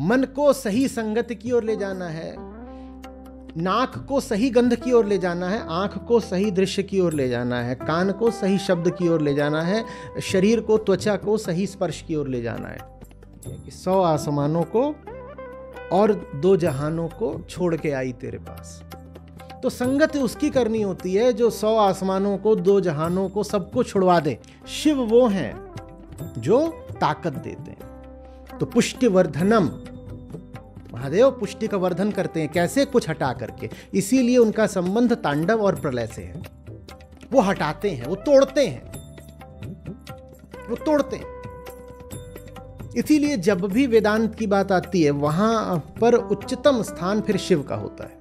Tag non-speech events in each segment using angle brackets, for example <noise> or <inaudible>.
मन को सही संगत की ओर ले जाना है नाक को सही गंध की ओर ले जाना है आंख को सही दृश्य की ओर ले जाना है कान को सही शब्द की ओर ले जाना है शरीर को त्वचा को सही स्पर्श की ओर ले जाना है सौ आसमानों को और दो जहानों को छोड़ के आई तेरे पास तो संगत उसकी करनी होती है जो सौ आसमानों को दो जहानों को सबको छुड़वा दे शिव वो हैं जो ताकत देते हैं तो पुष्टिवर्धनम महादेव पुष्टि का वर्धन करते हैं कैसे कुछ हटा करके इसीलिए उनका संबंध तांडव और प्रलय से है वो हटाते हैं वो तोड़ते हैं वो तोड़ते हैं इसीलिए जब भी वेदांत की बात आती है वहां पर उच्चतम स्थान फिर शिव का होता है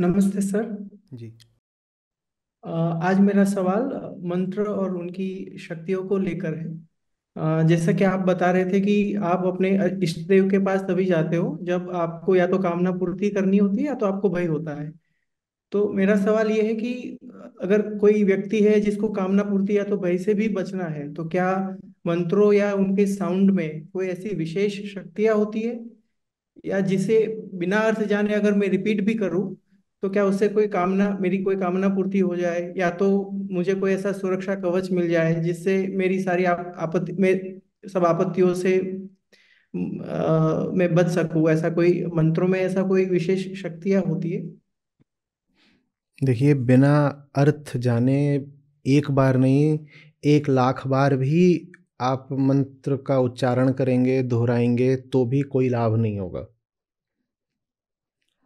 नमस्ते सर जी आज मेरा सवाल मंत्र और उनकी शक्तियों को लेकर है जैसा कि आप बता रहे थे कि आप अपने इष्ट देव के पास तभी जाते हो जब आपको या तो कामना पूर्ति करनी होती है या तो आपको भय होता है तो मेरा सवाल यह है कि अगर कोई व्यक्ति है जिसको कामना पूर्ति या तो भय से भी बचना है तो क्या मंत्रों या उनके साउंड में कोई ऐसी विशेष शक्तियां होती है या जिसे बिना अर्थ जाने अगर मैं रिपीट भी करूं तो क्या उससे कोई कामना मेरी कोई कामना पूर्ति हो जाए या तो मुझे कोई ऐसा सुरक्षा कवच मिल जाए जिससे मेरी सारी आप, आपत्ति में सब आपत्तियों से आ, मैं बच सकूं ऐसा कोई मंत्रों में ऐसा कोई विशेष शक्तियां होती है देखिए बिना अर्थ जाने एक बार नहीं एक लाख बार भी आप मंत्र का उच्चारण करेंगे दोहराएंगे तो भी कोई लाभ नहीं होगा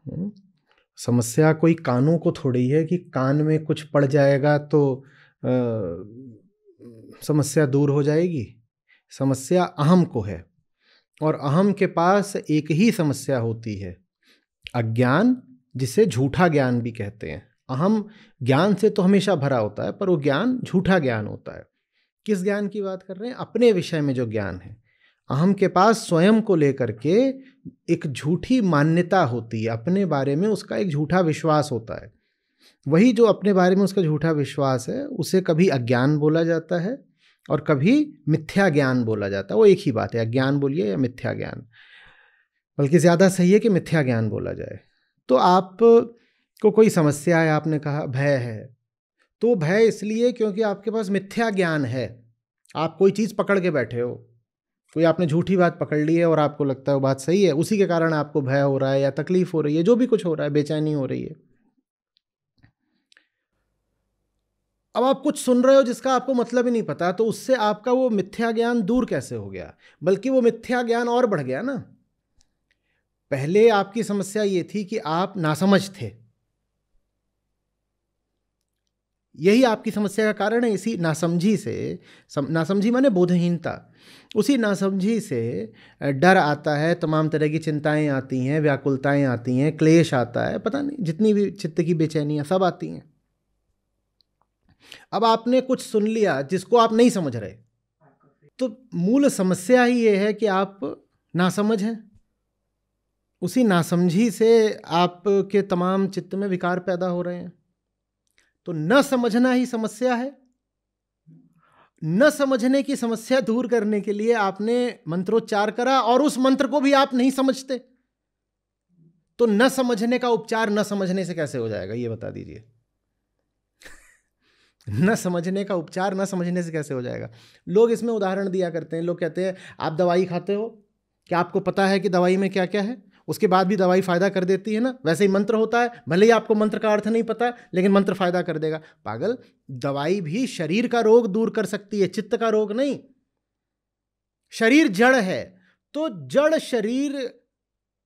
हम्म। समस्या कोई कानों को थोड़ी है कि कान में कुछ पड़ जाएगा तो आ, समस्या दूर हो जाएगी समस्या अहम को है और अहम के पास एक ही समस्या होती है अज्ञान जिसे झूठा ज्ञान भी कहते हैं अहम ज्ञान से तो हमेशा भरा होता है पर वो ज्ञान झूठा ज्ञान होता है किस ज्ञान की बात कर रहे हैं अपने विषय में जो ज्ञान है अहम के पास स्वयं को लेकर के एक झूठी मान्यता होती है अपने बारे में उसका एक झूठा विश्वास होता है वही जो अपने बारे में उसका झूठा विश्वास है उसे कभी अज्ञान बोला जाता है और कभी मिथ्या ज्ञान बोला जाता है वो एक ही बात है अज्ञान बोलिए या मिथ्या ज्ञान बल्कि ज़्यादा सही है कि मिथ्या ज्ञान बोला जाए तो आप को कोई समस्या है आपने कहा भय है तो भय इसलिए क्योंकि आपके पास मिथ्या ज्ञान है आप कोई चीज़ पकड़ के बैठे हो कोई तो आपने झूठी बात पकड़ ली है और आपको लगता है वो बात सही है उसी के कारण आपको भय हो रहा है या तकलीफ हो रही है जो भी कुछ हो रहा है बेचैनी हो रही है अब आप कुछ सुन रहे हो जिसका आपको मतलब ही नहीं पता तो उससे आपका वो मिथ्या ज्ञान दूर कैसे हो गया बल्कि वो मिथ्या ज्ञान और बढ़ गया ना पहले आपकी समस्या ये थी कि आप नासमझ थे यही आपकी समस्या का कारण है इसी नासमझी से सम, नासमझी माने बोधहीनता उसी नासमझी से डर आता है तमाम तरह की चिंताएं आती हैं व्याकुलताएं आती हैं क्लेश आता है पता नहीं जितनी भी चित्त की बेचैनियाँ सब आती हैं अब आपने कुछ सुन लिया जिसको आप नहीं समझ रहे तो मूल समस्या ही ये है कि आप नासमझ हैं उसी नासमझी से आपके तमाम चित्त में विकार पैदा हो रहे हैं तो न समझना ही समस्या है न समझने की समस्या दूर करने के लिए आपने मंत्रोच्चार करा और उस मंत्र को भी आप नहीं समझते तो न समझने का उपचार न समझने से कैसे हो जाएगा ये बता दीजिए न समझने का उपचार न समझने से कैसे हो जाएगा लोग इसमें उदाहरण दिया करते हैं लोग कहते हैं आप दवाई खाते हो क्या आपको पता है कि दवाई में क्या क्या है उसके बाद भी दवाई फ़ायदा कर देती है ना वैसे ही मंत्र होता है भले ही आपको मंत्र का अर्थ नहीं पता लेकिन मंत्र फ़ायदा कर देगा पागल दवाई भी शरीर का रोग दूर कर सकती है चित्त का रोग नहीं शरीर जड़ है तो जड़ शरीर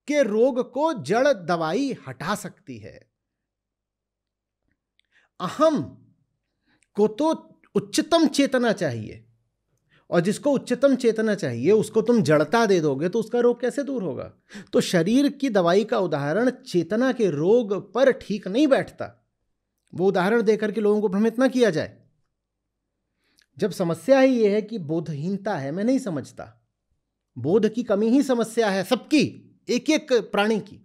के रोग को जड़ दवाई हटा सकती है अहम को तो उच्चतम चेतना चाहिए और जिसको उच्चतम चेतना चाहिए उसको तुम जड़ता दे दोगे तो उसका रोग कैसे दूर होगा तो शरीर की दवाई का उदाहरण चेतना के रोग पर ठीक नहीं बैठता वो उदाहरण देकर के लोगों को भ्रमित ना किया जाए जब समस्या ही ये है कि बोधहीनता है मैं नहीं समझता बोध की कमी ही समस्या है सबकी एक एक प्राणी की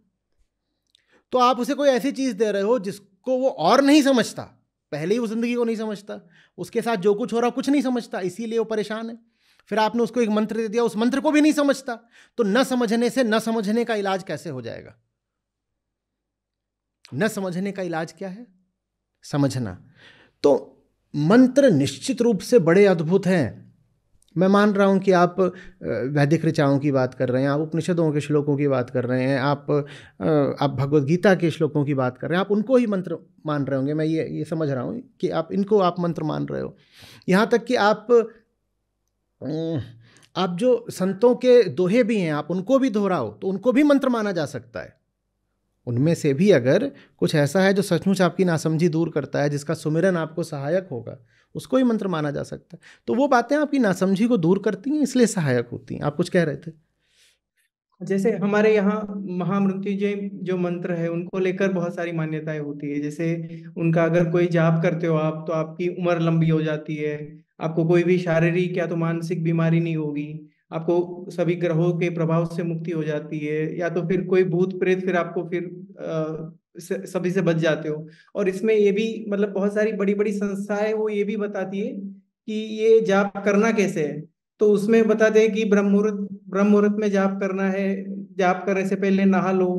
तो आप उसे कोई ऐसी चीज दे रहे हो जिसको वो और नहीं समझता पहले ही वो ज़िंदगी को नहीं समझता उसके साथ जो कुछ हो रहा कुछ नहीं समझता इसीलिए वो परेशान है फिर आपने उसको एक मंत्र दे दिया उस मंत्र को भी नहीं समझता तो न समझने से न समझने का इलाज कैसे हो जाएगा न समझने का इलाज क्या है समझना तो मंत्र निश्चित रूप से बड़े अद्भुत हैं मैं मान रहा हूँ कि आप वैदिक ऋचाओं की बात कर रहे हैं आप उपनिषदों के श्लोकों की बात कर रहे हैं आप आप भगवत गीता के श्लोकों की बात कर रहे हैं आप उनको ही मंत्र मान रहे होंगे मैं ये ये समझ रहा हूँ कि आप इनको आप मंत्र मान रहे हो यहाँ तक कि आप आप जो संतों के दोहे भी हैं आप उनको भी दोहराओ तो उनको भी मंत्र माना जा सकता है उनमें से भी अगर कुछ ऐसा है जो सचमुच आपकी नासमझी दूर करता है जिसका सुमिरन आपको सहायक होगा उसको ही मंत्र माना जा सकता है तो वो बातें आपकी नासमझी को दूर करती हैं इसलिए सहायक होती हैं आप कुछ कह रहे थे जैसे हमारे यहाँ महामृत्युंजय जो मंत्र है उनको लेकर बहुत सारी मान्यताएं होती है जैसे उनका अगर कोई जाप करते हो आप तो आपकी उम्र लंबी हो जाती है आपको कोई भी शारीरिक या तो मानसिक बीमारी नहीं होगी आपको सभी ग्रहों के प्रभाव से मुक्ति हो जाती है या तो फिर कोई भूत प्रेत फिर आपको फिर सभी से बच जाते हो और इसमें ये भी मतलब बहुत सारी बड़ी बड़ी संस्थाएं वो ये भी बताती है कि ये जाप करना कैसे है तो उसमें बताते हैं कि ब्रह्म मुहूर्त ब्रह्म मुहूर्त में जाप करना है जाप करने से पहले नहा लो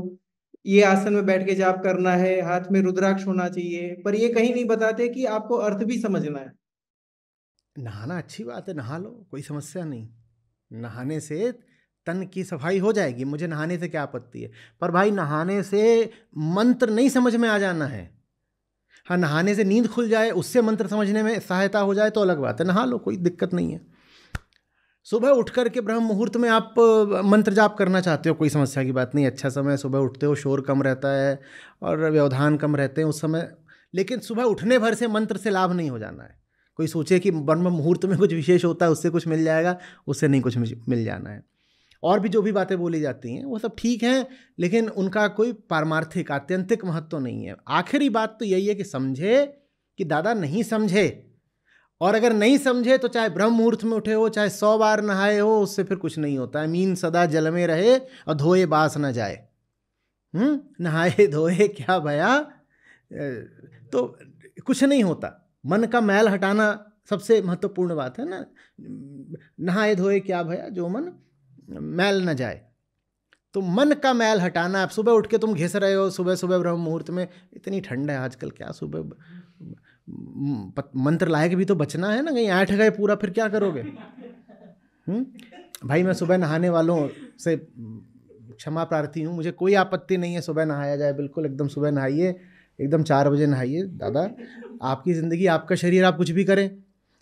ये आसन में बैठ के जाप करना है हाथ में रुद्राक्ष होना चाहिए पर ये कहीं नहीं बताते कि आपको अर्थ भी समझना है नहाना अच्छी बात है नहा लो कोई समस्या नहीं नहाने से तन की सफाई हो जाएगी मुझे नहाने से क्या आपत्ति है पर भाई नहाने से मंत्र नहीं समझ में आ जाना है हाँ नहाने से नींद खुल जाए उससे मंत्र समझने में सहायता हो जाए तो अलग बात है नहा लो कोई दिक्कत नहीं है सुबह उठ कर के ब्रह्म मुहूर्त में आप मंत्र जाप करना चाहते हो कोई समस्या की बात नहीं अच्छा समय सुबह उठते हो शोर कम रहता है और व्यवधान कम रहते हैं उस समय लेकिन सुबह उठने भर से मंत्र से लाभ नहीं हो जाना है कोई सोचे कि ब्रह्म मुहूर्त में कुछ विशेष होता है उससे कुछ मिल जाएगा उससे नहीं कुछ मिल जाना है और भी जो भी बातें बोली जाती हैं वो सब ठीक हैं लेकिन उनका कोई पारमार्थिक आत्यंतिक महत्व तो नहीं है आखिरी बात तो यही है कि समझे कि दादा नहीं समझे और अगर नहीं समझे तो चाहे ब्रह्म मुहूर्त में उठे हो चाहे सौ बार नहाए हो उससे फिर कुछ नहीं होता है मीन सदा जल में रहे और धोए बास ना जाए हम्म? नहाए धोए क्या भया तो कुछ नहीं होता मन का मैल हटाना सबसे महत्वपूर्ण बात है ना नहाए धोए क्या भया जो मन मैल न जाए तो मन का मैल हटाना आप सुबह उठ के तुम घिस रहे हो सुबह सुबह ब्रह्म मुहूर्त में इतनी ठंड है आजकल क्या सुबह मंत्र लायक भी तो बचना है ना कहीं ऐठ गए पूरा फिर क्या करोगे भाई मैं सुबह नहाने वालों से क्षमा प्रार्थी हूँ मुझे कोई आपत्ति नहीं है सुबह नहाया जाए बिल्कुल एकदम सुबह नहाइए एकदम चार बजे नहाइए दादा आपकी ज़िंदगी आपका शरीर आप कुछ भी करें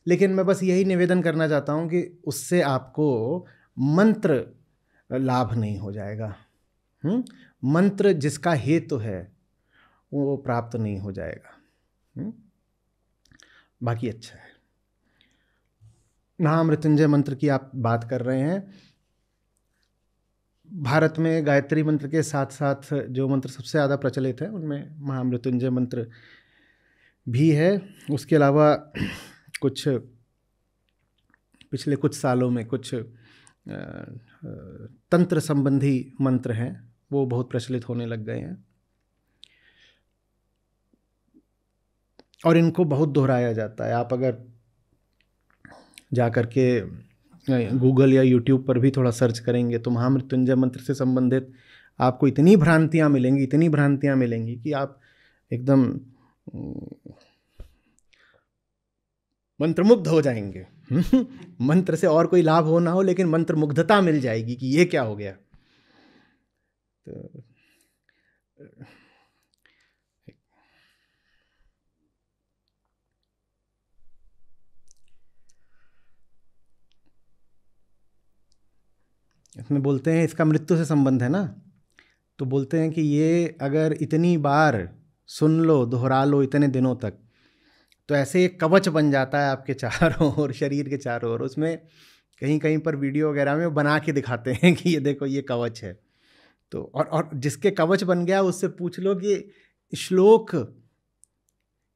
लेकिन मैं बस यही निवेदन करना चाहता हूँ कि उससे आपको मंत्र लाभ नहीं हो जाएगा हुँ? मंत्र जिसका हेतु तो है वो प्राप्त नहीं हो जाएगा हुँ? बाकी अच्छा है नाम मृत्युंजय मंत्र की आप बात कर रहे हैं भारत में गायत्री मंत्र के साथ साथ जो मंत्र सबसे ज़्यादा प्रचलित है उनमें महामृत्युंजय मंत्र भी है उसके अलावा कुछ पिछले कुछ सालों में कुछ तंत्र संबंधी मंत्र हैं वो बहुत प्रचलित होने लग गए हैं और इनको बहुत दोहराया जाता है आप अगर जा कर के गूगल या यूट्यूब पर भी थोड़ा सर्च करेंगे तो महामृत्युंजय मंत्र से संबंधित आपको इतनी भ्रांतियाँ मिलेंगी इतनी भ्रांतियाँ मिलेंगी कि आप एकदम हम्म, मंत्रमुग्ध हो जाएंगे <laughs> मंत्र से और कोई लाभ हो ना हो लेकिन मंत्र मुग्धता मिल जाएगी कि ये क्या हो गया तो इसमें बोलते हैं इसका मृत्यु से संबंध है ना तो बोलते हैं कि ये अगर इतनी बार सुन लो दोहरा लो इतने दिनों तक तो ऐसे एक कवच बन जाता है आपके चारों ओर शरीर के चारों ओर उसमें कहीं कहीं पर वीडियो वगैरह में बना के दिखाते हैं कि ये देखो ये कवच है तो और और जिसके कवच बन गया उससे पूछ लो कि श्लोक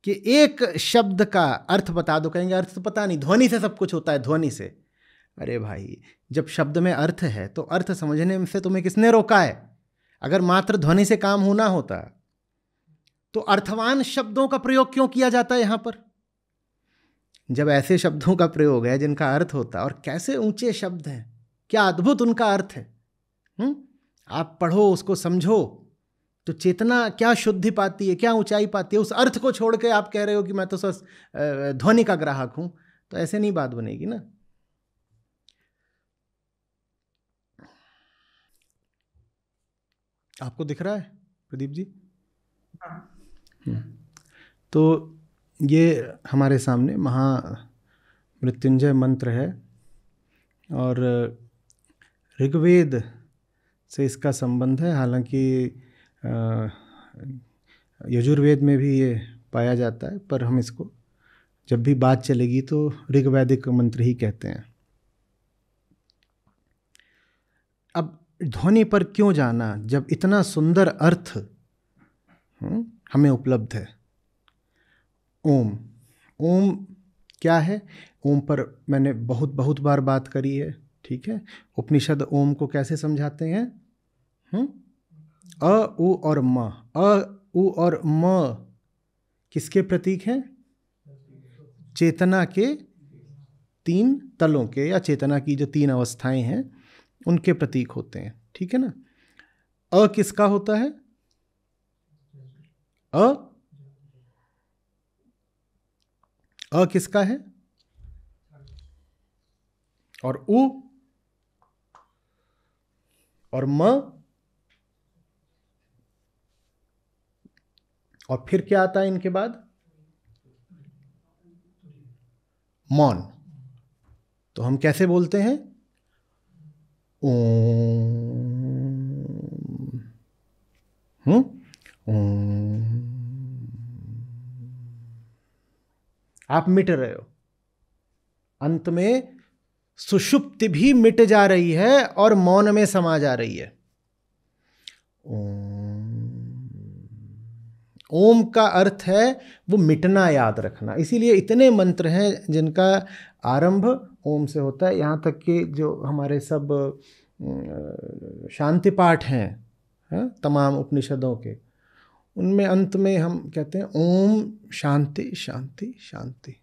के एक शब्द का अर्थ बता दो कहेंगे अर्थ तो पता नहीं ध्वनि से सब कुछ होता है ध्वनि से अरे भाई जब शब्द में अर्थ है तो अर्थ समझने से तुम्हें किसने रोका है अगर मात्र ध्वनि से काम होना होता तो अर्थवान शब्दों का प्रयोग क्यों किया जाता है यहां पर जब ऐसे शब्दों का प्रयोग है जिनका अर्थ होता और कैसे ऊंचे शब्द हैं क्या अद्भुत उनका अर्थ है हुँ? आप पढ़ो उसको समझो तो चेतना क्या शुद्धि पाती है क्या ऊंचाई पाती है उस अर्थ को छोड़ के आप कह रहे हो कि मैं तो सस ध्वनि का ग्राहक हूं तो ऐसे नहीं बात बनेगी ना आपको दिख रहा है प्रदीप जी हाँ। हम्म। तो ये हमारे सामने महा मृत्युंजय मंत्र है और ऋग्वेद से इसका संबंध है हालांकि यजुर्वेद में भी ये पाया जाता है पर हम इसको जब भी बात चलेगी तो ऋग्वैदिक मंत्र ही कहते हैं ध्वनि पर क्यों जाना जब इतना सुंदर अर्थ हम्म, हमें उपलब्ध है ओम ओम क्या है ओम पर मैंने बहुत बहुत बार बात करी है ठीक है उपनिषद ओम को कैसे समझाते हैं हम्म? अ उ और म अ उ और म किसके प्रतीक हैं चेतना के तीन तलों के या चेतना की जो तीन अवस्थाएं हैं उनके प्रतीक होते हैं ठीक है ना अ किसका होता है अ अ किसका है और उ और म और फिर क्या आता है इनके बाद मौन तो हम कैसे बोलते हैं Hmm? आप मिट रहे हो अंत में सुषुप्त भी मिट जा रही है और मौन में समा जा रही है ओम ओम का अर्थ है वो मिटना याद रखना इसीलिए इतने मंत्र हैं जिनका आरंभ ओम से होता है यहाँ तक कि जो हमारे सब शांति पाठ हैं है? तमाम उपनिषदों के उनमें अंत में हम कहते हैं ओम शांति शांति शांति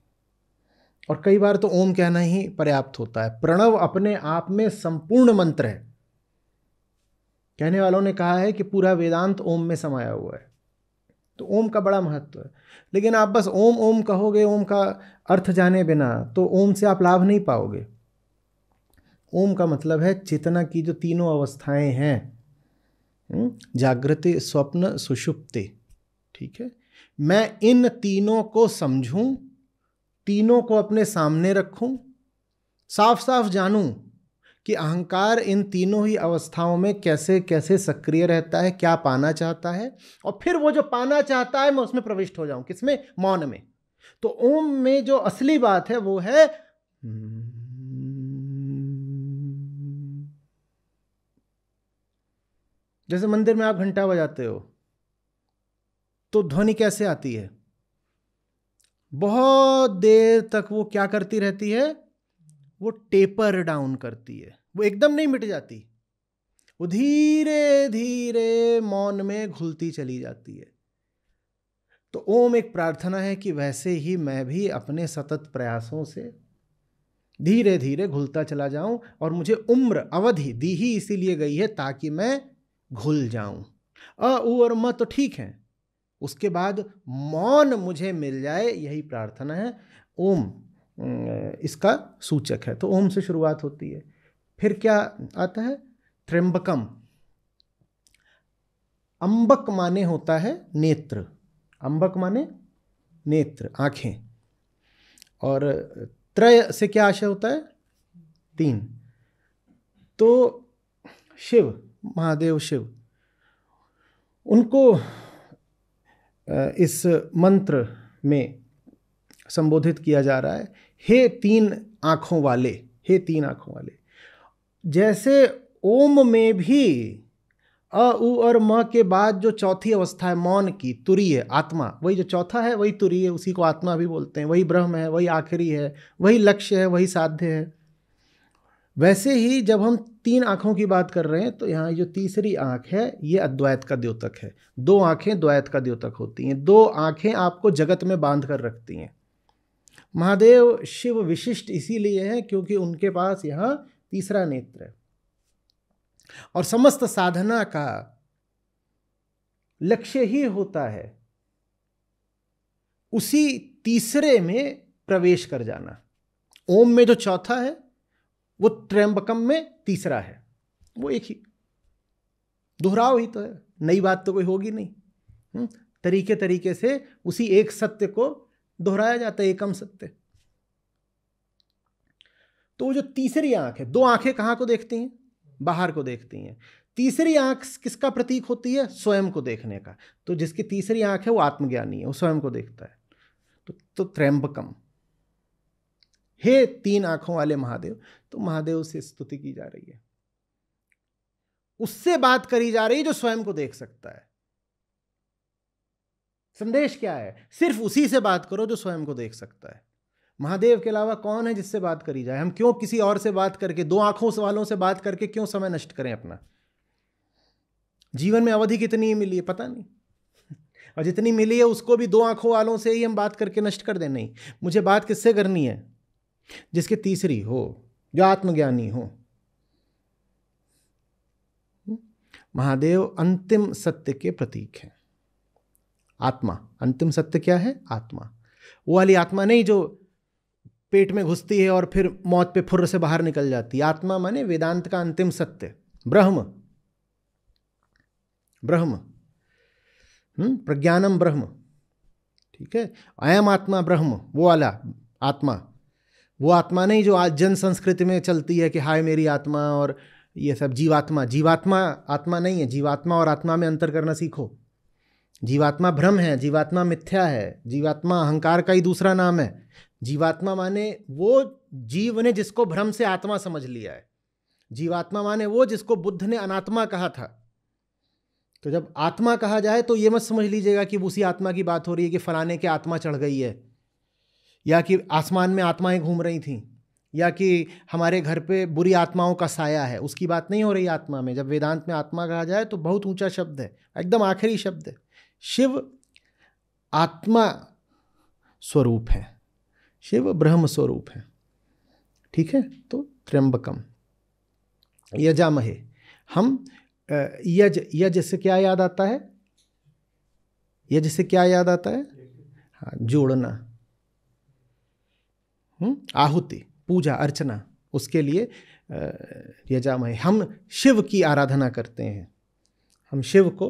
और कई बार तो ओम कहना ही पर्याप्त होता है प्रणव अपने आप में संपूर्ण मंत्र है कहने वालों ने कहा है कि पूरा वेदांत ओम में समाया हुआ है तो ओम का बड़ा महत्व है लेकिन आप बस ओम ओम कहोगे ओम का अर्थ जाने बिना तो ओम से आप लाभ नहीं पाओगे ओम का मतलब है चेतना की जो तीनों अवस्थाएं हैं हम्म, जागृति स्वप्न सुषुप्ति ठीक है मैं इन तीनों को समझूं तीनों को अपने सामने रखूं साफ साफ जानूं कि अहंकार इन तीनों ही अवस्थाओं में कैसे कैसे सक्रिय रहता है क्या पाना चाहता है और फिर वो जो पाना चाहता है मैं उसमें प्रविष्ट हो जाऊं किसमें मौन में तो ओम में जो असली बात है वो है जैसे मंदिर में आप घंटा बजाते हो तो ध्वनि कैसे आती है बहुत देर तक वो क्या करती रहती है वो टेपर डाउन करती है वो एकदम नहीं मिट जाती वो धीरे धीरे मौन में घुलती चली जाती है तो ओम एक प्रार्थना है कि वैसे ही मैं भी अपने सतत प्रयासों से धीरे धीरे घुलता चला जाऊं और मुझे उम्र अवधि दी ही इसीलिए गई है ताकि मैं घुल जाऊं अ और म तो ठीक है उसके बाद मौन मुझे मिल जाए यही प्रार्थना है ओम इसका सूचक है तो ओम से शुरुआत होती है फिर क्या आता है त्रिम्बकम अंबक माने होता है नेत्र अंबक माने नेत्र आंखें और त्रय से क्या आशय होता है तीन तो शिव महादेव शिव उनको इस मंत्र में संबोधित किया जा रहा है हे तीन आँखों वाले हे तीन आँखों वाले जैसे ओम में भी अ उ और म के बाद जो चौथी अवस्था है मौन की तुरीय आत्मा वही जो चौथा है वही तुरीय उसी को आत्मा भी बोलते हैं वही ब्रह्म है वही आखिरी है वही लक्ष्य है वही साध्य है वैसे ही जब हम तीन आँखों की बात कर रहे हैं तो यहाँ जो तीसरी आँख है ये अद्वैत का द्योतक है दो आँखें द्वैत का द्योतक होती हैं दो आँखें आपको जगत में बांध कर रखती हैं महादेव शिव विशिष्ट इसीलिए हैं क्योंकि उनके पास यहाँ तीसरा नेत्र है और समस्त साधना का लक्ष्य ही होता है उसी तीसरे में प्रवेश कर जाना ओम में जो चौथा है वो त्रम्बकम में तीसरा है वो एक ही दोहराव ही तो है नई बात तो कोई होगी नहीं हम्म, तरीके तरीके से उसी एक सत्य को दोहराया जाता है एकम सत्य तो वो जो तीसरी आंख है दो आंखें कहां को देखती हैं बाहर को देखती हैं तीसरी आंख किसका प्रतीक होती है स्वयं को देखने का तो जिसकी तीसरी आंख है वो आत्मज्ञानी है वो स्वयं को देखता है तो तो त्रैंबकम हे तीन आंखों वाले महादेव तो महादेव से स्तुति की जा रही है उससे बात करी जा रही है जो स्वयं को देख सकता है संदेश क्या है सिर्फ उसी से बात करो जो स्वयं को देख सकता है महादेव के अलावा कौन है जिससे बात करी जाए हम क्यों किसी और से बात करके दो आंखों वालों से बात करके क्यों समय नष्ट करें अपना जीवन में अवधि कितनी मिली है पता नहीं और जितनी मिली है उसको भी दो आंखों वालों से ही हम बात करके नष्ट कर दें नहीं मुझे बात किससे करनी है जिसके तीसरी हो जो आत्मज्ञानी हो हम्म? महादेव अंतिम सत्य के प्रतीक हैं आत्मा अंतिम सत्य क्या है आत्मा वो वाली आत्मा नहीं जो पेट में घुसती है और फिर मौत पे फुर्र से बाहर निकल जाती है आत्मा माने वेदांत का अंतिम सत्य ब्रह्म ब्रह्म हम्म? प्रज्ञानम ब्रह्म ठीक है अयम आत्मा ब्रह्म वो वाला आत्मा वो आत्मा नहीं जो आज जन संस्कृति में चलती है कि हाय मेरी आत्मा और ये सब जीवात्मा जीवात्मा आत्मा नहीं है जीवात्मा और आत्मा में अंतर करना सीखो जीवात्मा भ्रम है जीवात्मा मिथ्या है जीवात्मा अहंकार का ही दूसरा नाम है जीवात्मा माने वो जीव ने जिसको भ्रम से आत्मा समझ लिया है जीवात्मा माने वो जिसको बुद्ध ने अनात्मा कहा था तो जब आत्मा कहा जाए तो ये मत समझ लीजिएगा कि उसी आत्मा की बात हो रही है कि फलाने के आत्मा चढ़ गई है या कि आसमान में आत्माएं घूम रही थी या कि हमारे घर पे बुरी आत्माओं का साया है उसकी बात नहीं हो रही आत्मा में जब वेदांत में आत्मा कहा जाए तो बहुत ऊंचा शब्द है एकदम आखिरी शब्द है शिव आत्मा स्वरूप है शिव ब्रह्म स्वरूप है ठीक है तो त्र्यंबकम यजामहे हम यज यज से क्या याद आता है यज से क्या याद आता है हाँ जोड़ना हम्म, आहुति पूजा अर्चना उसके लिए यजामहे हम शिव की आराधना करते हैं हम शिव को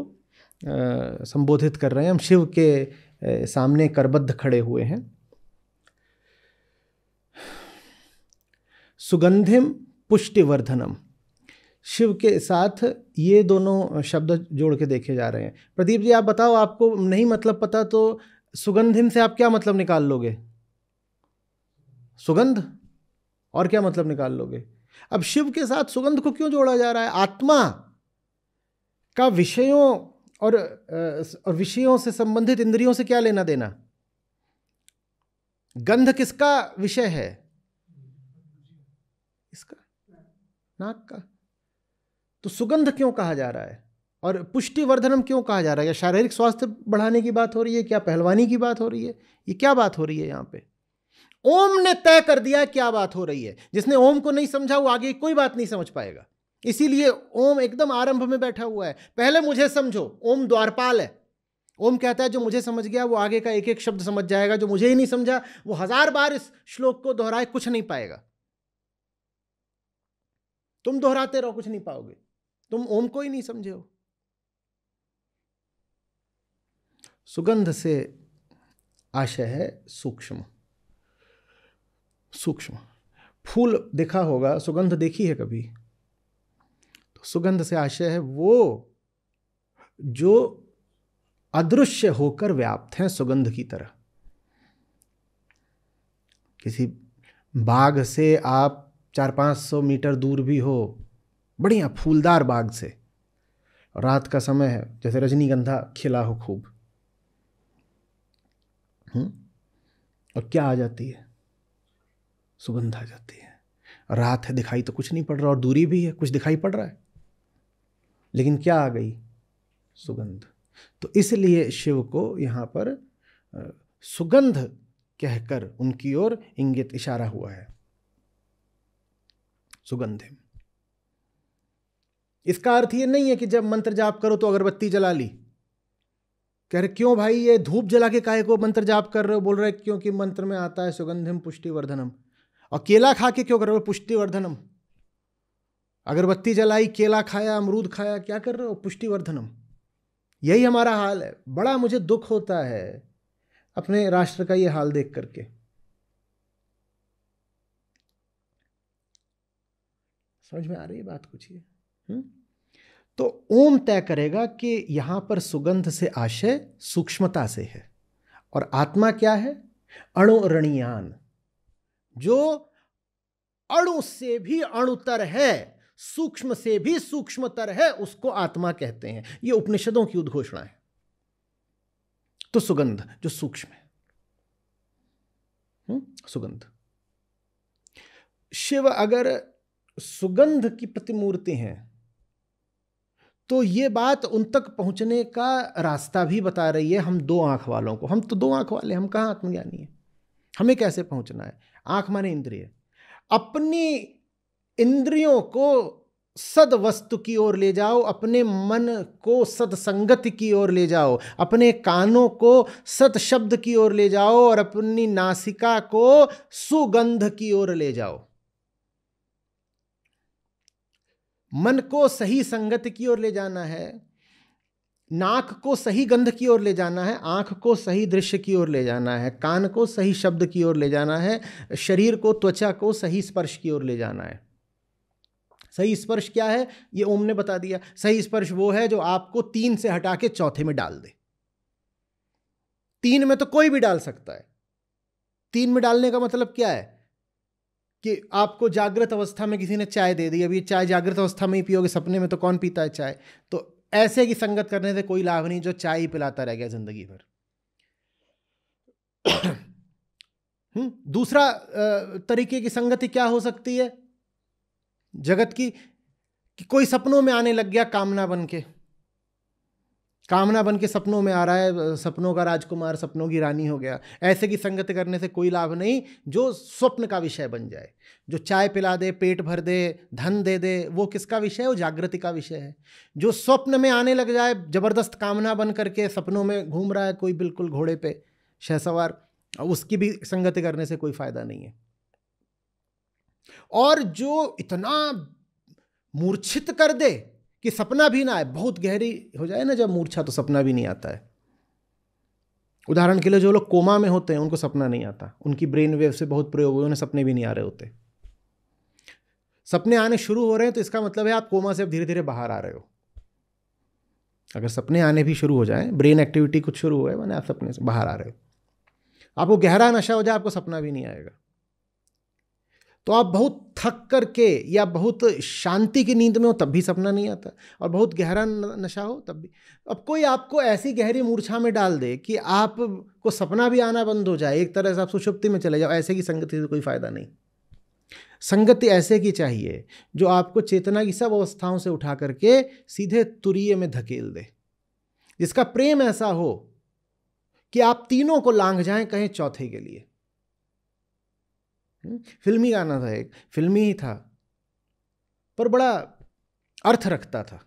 संबोधित कर रहे हैं हम शिव के सामने करबद्ध खड़े हुए हैं सुगंधिम पुष्टिवर्धनम शिव के साथ ये दोनों शब्द जोड़ के देखे जा रहे हैं प्रदीप जी आप बताओ आपको नहीं मतलब पता तो सुगंधिम से आप क्या मतलब निकाल लोगे सुगंध और क्या मतलब निकाल लोगे अब शिव के साथ सुगंध को क्यों जोड़ा जा रहा है आत्मा का विषयों और और विषयों से संबंधित इंद्रियों से क्या लेना देना गंध किसका विषय है इसका नाक का तो सुगंध क्यों कहा जा रहा है और पुष्टि वर्धनम क्यों कहा जा रहा है या शारीरिक स्वास्थ्य बढ़ाने की बात हो रही है क्या पहलवानी की बात हो रही है ये क्या बात हो रही है यहां पे ओम ने तय कर दिया क्या बात हो रही है जिसने ओम को नहीं समझा वो आगे कोई बात नहीं समझ पाएगा इसीलिए ओम एकदम आरंभ में बैठा हुआ है पहले मुझे समझो ओम द्वारपाल है ओम कहता है जो मुझे समझ गया वो आगे का एक एक शब्द समझ जाएगा जो मुझे ही नहीं समझा वो हजार बार इस श्लोक को दोहराए कुछ नहीं पाएगा तुम दोहराते रहो कुछ नहीं पाओगे तुम ओम को ही नहीं समझे हो सुगंध से आशय है सूक्ष्म सूक्ष्म फूल देखा होगा सुगंध देखी है कभी सुगंध से आशय है वो जो अदृश्य होकर व्याप्त हैं सुगंध की तरह किसी बाग से आप चार पाँच सौ मीटर दूर भी हो बढ़िया फूलदार बाग से रात का समय है जैसे रजनीगंधा खिला हो खूब हम्म? और क्या आ जाती है सुगंध आ जाती है रात है दिखाई तो कुछ नहीं पड़ रहा और दूरी भी है कुछ दिखाई पड़ रहा है लेकिन क्या आ गई सुगंध तो इसलिए शिव को यहाँ पर सुगंध कहकर उनकी ओर इंगित इशारा हुआ है सुगंध इसका अर्थ ये नहीं है कि जब मंत्र जाप करो तो अगरबत्ती जला ली कह रहे क्यों भाई ये धूप जला के काय को मंत्र जाप कर रहे हो बोल रहे क्योंकि मंत्र में आता है सुगंधिम पुष्टिवर्धनम और केला खा के क्यों कर रहे हो पुष्टिवर्धनम अगरबत्ती जलाई केला खाया अमरूद खाया क्या कर रहे हो पुष्टिवर्धनम यही हमारा हाल है बड़ा मुझे दुख होता है अपने राष्ट्र का ये हाल देख करके समझ में आ रही है बात कुछ ये हम्म? तो ओम तय करेगा कि यहां पर सुगंध से आशय सूक्ष्मता से है और आत्मा क्या है रणियान जो अणु से भी अणुतर है सूक्ष्म से भी सूक्ष्मतर है उसको आत्मा कहते हैं ये उपनिषदों की उद्घोषणा है तो सुगंध जो सूक्ष्म है हुँ? हम्म? सुगंध शिव अगर सुगंध की प्रतिमूर्ति है तो ये बात उन तक पहुंचने का रास्ता भी बता रही है हम दो आंख वालों को हम तो दो आंख वाले हम कहाँ आत्मज्ञानी हैं हमें कैसे पहुंचना है आंख माने इंद्रिय अपनी इंद्रियों को सद वस्तु की ओर ले जाओ अपने मन को सदसंगत की ओर ले जाओ अपने कानों को सत शब्द की ओर ले जाओ और अपनी नासिका को सुगंध की ओर ले जाओ मन को सही संगत की ओर ले जाना है नाक को सही गंध की ओर ले जाना है आंख को सही दृश्य की ओर ले जाना है कान को सही शब्द की ओर ले जाना है शरीर को त्वचा को सही स्पर्श की ओर ले जाना है सही स्पर्श क्या है ये ओम ने बता दिया सही स्पर्श वो है जो आपको तीन से हटा के चौथे में डाल दे तीन में तो कोई भी डाल सकता है तीन में डालने का मतलब क्या है कि आपको जागृत अवस्था में किसी ने चाय दे दी अभी चाय जागृत अवस्था में ही पियोगे सपने में तो कौन पीता है चाय तो ऐसे की संगत करने से कोई लाभ नहीं जो चाय ही पिलाता रह गया जिंदगी भर <clears throat> हम्म, दूसरा तरीके की संगति क्या हो सकती है जगत की कि कोई सपनों में आने लग गया कामना बन के कामना बन के सपनों में आ रहा है सपनों का राजकुमार सपनों की रानी हो गया ऐसे की संगत करने से कोई लाभ नहीं जो स्वप्न का विषय बन जाए जो चाय पिला दे पेट भर दे धन दे दे वो किसका विषय है वो जागृति का विषय है जो स्वप्न में आने लग जाए जबरदस्त कामना बन करके सपनों में घूम रहा है कोई बिल्कुल घोड़े पे शहसवार उसकी भी संगति करने से कोई फ़ायदा नहीं है और जो इतना मूर्छित कर दे कि सपना भी ना आए बहुत गहरी हो जाए ना जब मूर्छा तो सपना भी नहीं आता है उदाहरण के लिए जो लोग कोमा में होते हैं उनको सपना नहीं आता उनकी ब्रेन वेव से बहुत प्रयोग हुए उन्हें सपने भी नहीं आ रहे होते सपने आने शुरू हो रहे हैं तो इसका मतलब है आप कोमा से अब धीरे धीरे बाहर आ रहे हो अगर सपने आने भी शुरू हो जाए ब्रेन एक्टिविटी कुछ शुरू हो है मैंने आप सपने से बाहर आ रहे हो आपको गहरा नशा हो जाए आपको सपना भी नहीं आएगा तो आप बहुत थक करके या बहुत शांति की नींद में हो तब भी सपना नहीं आता और बहुत गहरा नशा हो तब भी अब कोई आपको ऐसी गहरी मूर्छा में डाल दे कि आपको सपना भी आना बंद हो जाए एक तरह से आप सुषुप्ति में चले जाओ ऐसे की संगति से कोई फ़ायदा नहीं संगति ऐसे की चाहिए जो आपको चेतना की सब अवस्थाओं से उठा करके सीधे तुरीय में धकेल दे जिसका प्रेम ऐसा हो कि आप तीनों को लांघ जाएं कहें चौथे के लिए हम्म? फिल्मी गाना था एक फिल्मी ही था पर बड़ा अर्थ रखता था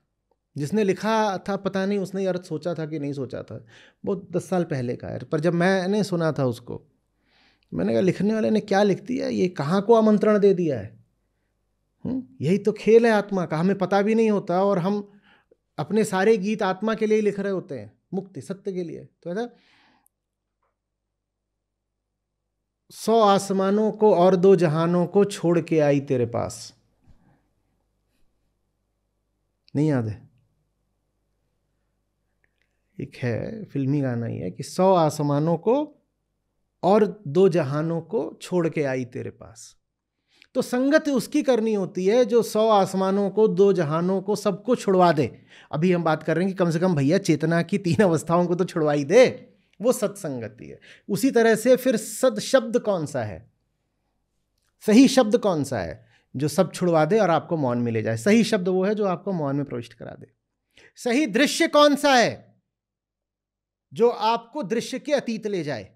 जिसने लिखा था पता नहीं उसने अर्थ सोचा था कि नहीं सोचा था वो दस साल पहले का है पर जब मैंने सुना था उसको मैंने कहा लिखने वाले ने क्या लिख दिया ये कहाँ को आमंत्रण दे दिया है हम्म? यही तो खेल है आत्मा का हमें पता भी नहीं होता और हम अपने सारे गीत आत्मा के लिए लिख रहे होते हैं मुक्ति सत्य के लिए तो ऐसा सौ आसमानों को और दो जहानों को छोड़ के आई तेरे पास नहीं याद है एक है फिल्मी गाना ही है कि सौ आसमानों को और दो जहानों को छोड़ के आई तेरे पास तो संगत उसकी करनी होती है जो सौ आसमानों को दो जहानों को सबको छुड़वा दे अभी हम बात कर रहे हैं कि कम से कम भैया चेतना की तीन अवस्थाओं को तो छुड़वाई दे वो सत्संगति है उसी तरह से फिर सद शब्द कौन सा है सही शब्द कौन सा है जो सब छुड़वा दे और आपको मौन में ले जाए सही शब्द वो है जो आपको मौन में प्रविष्ट करा दे सही दृश्य कौन सा है जो आपको दृश्य के अतीत ले जाए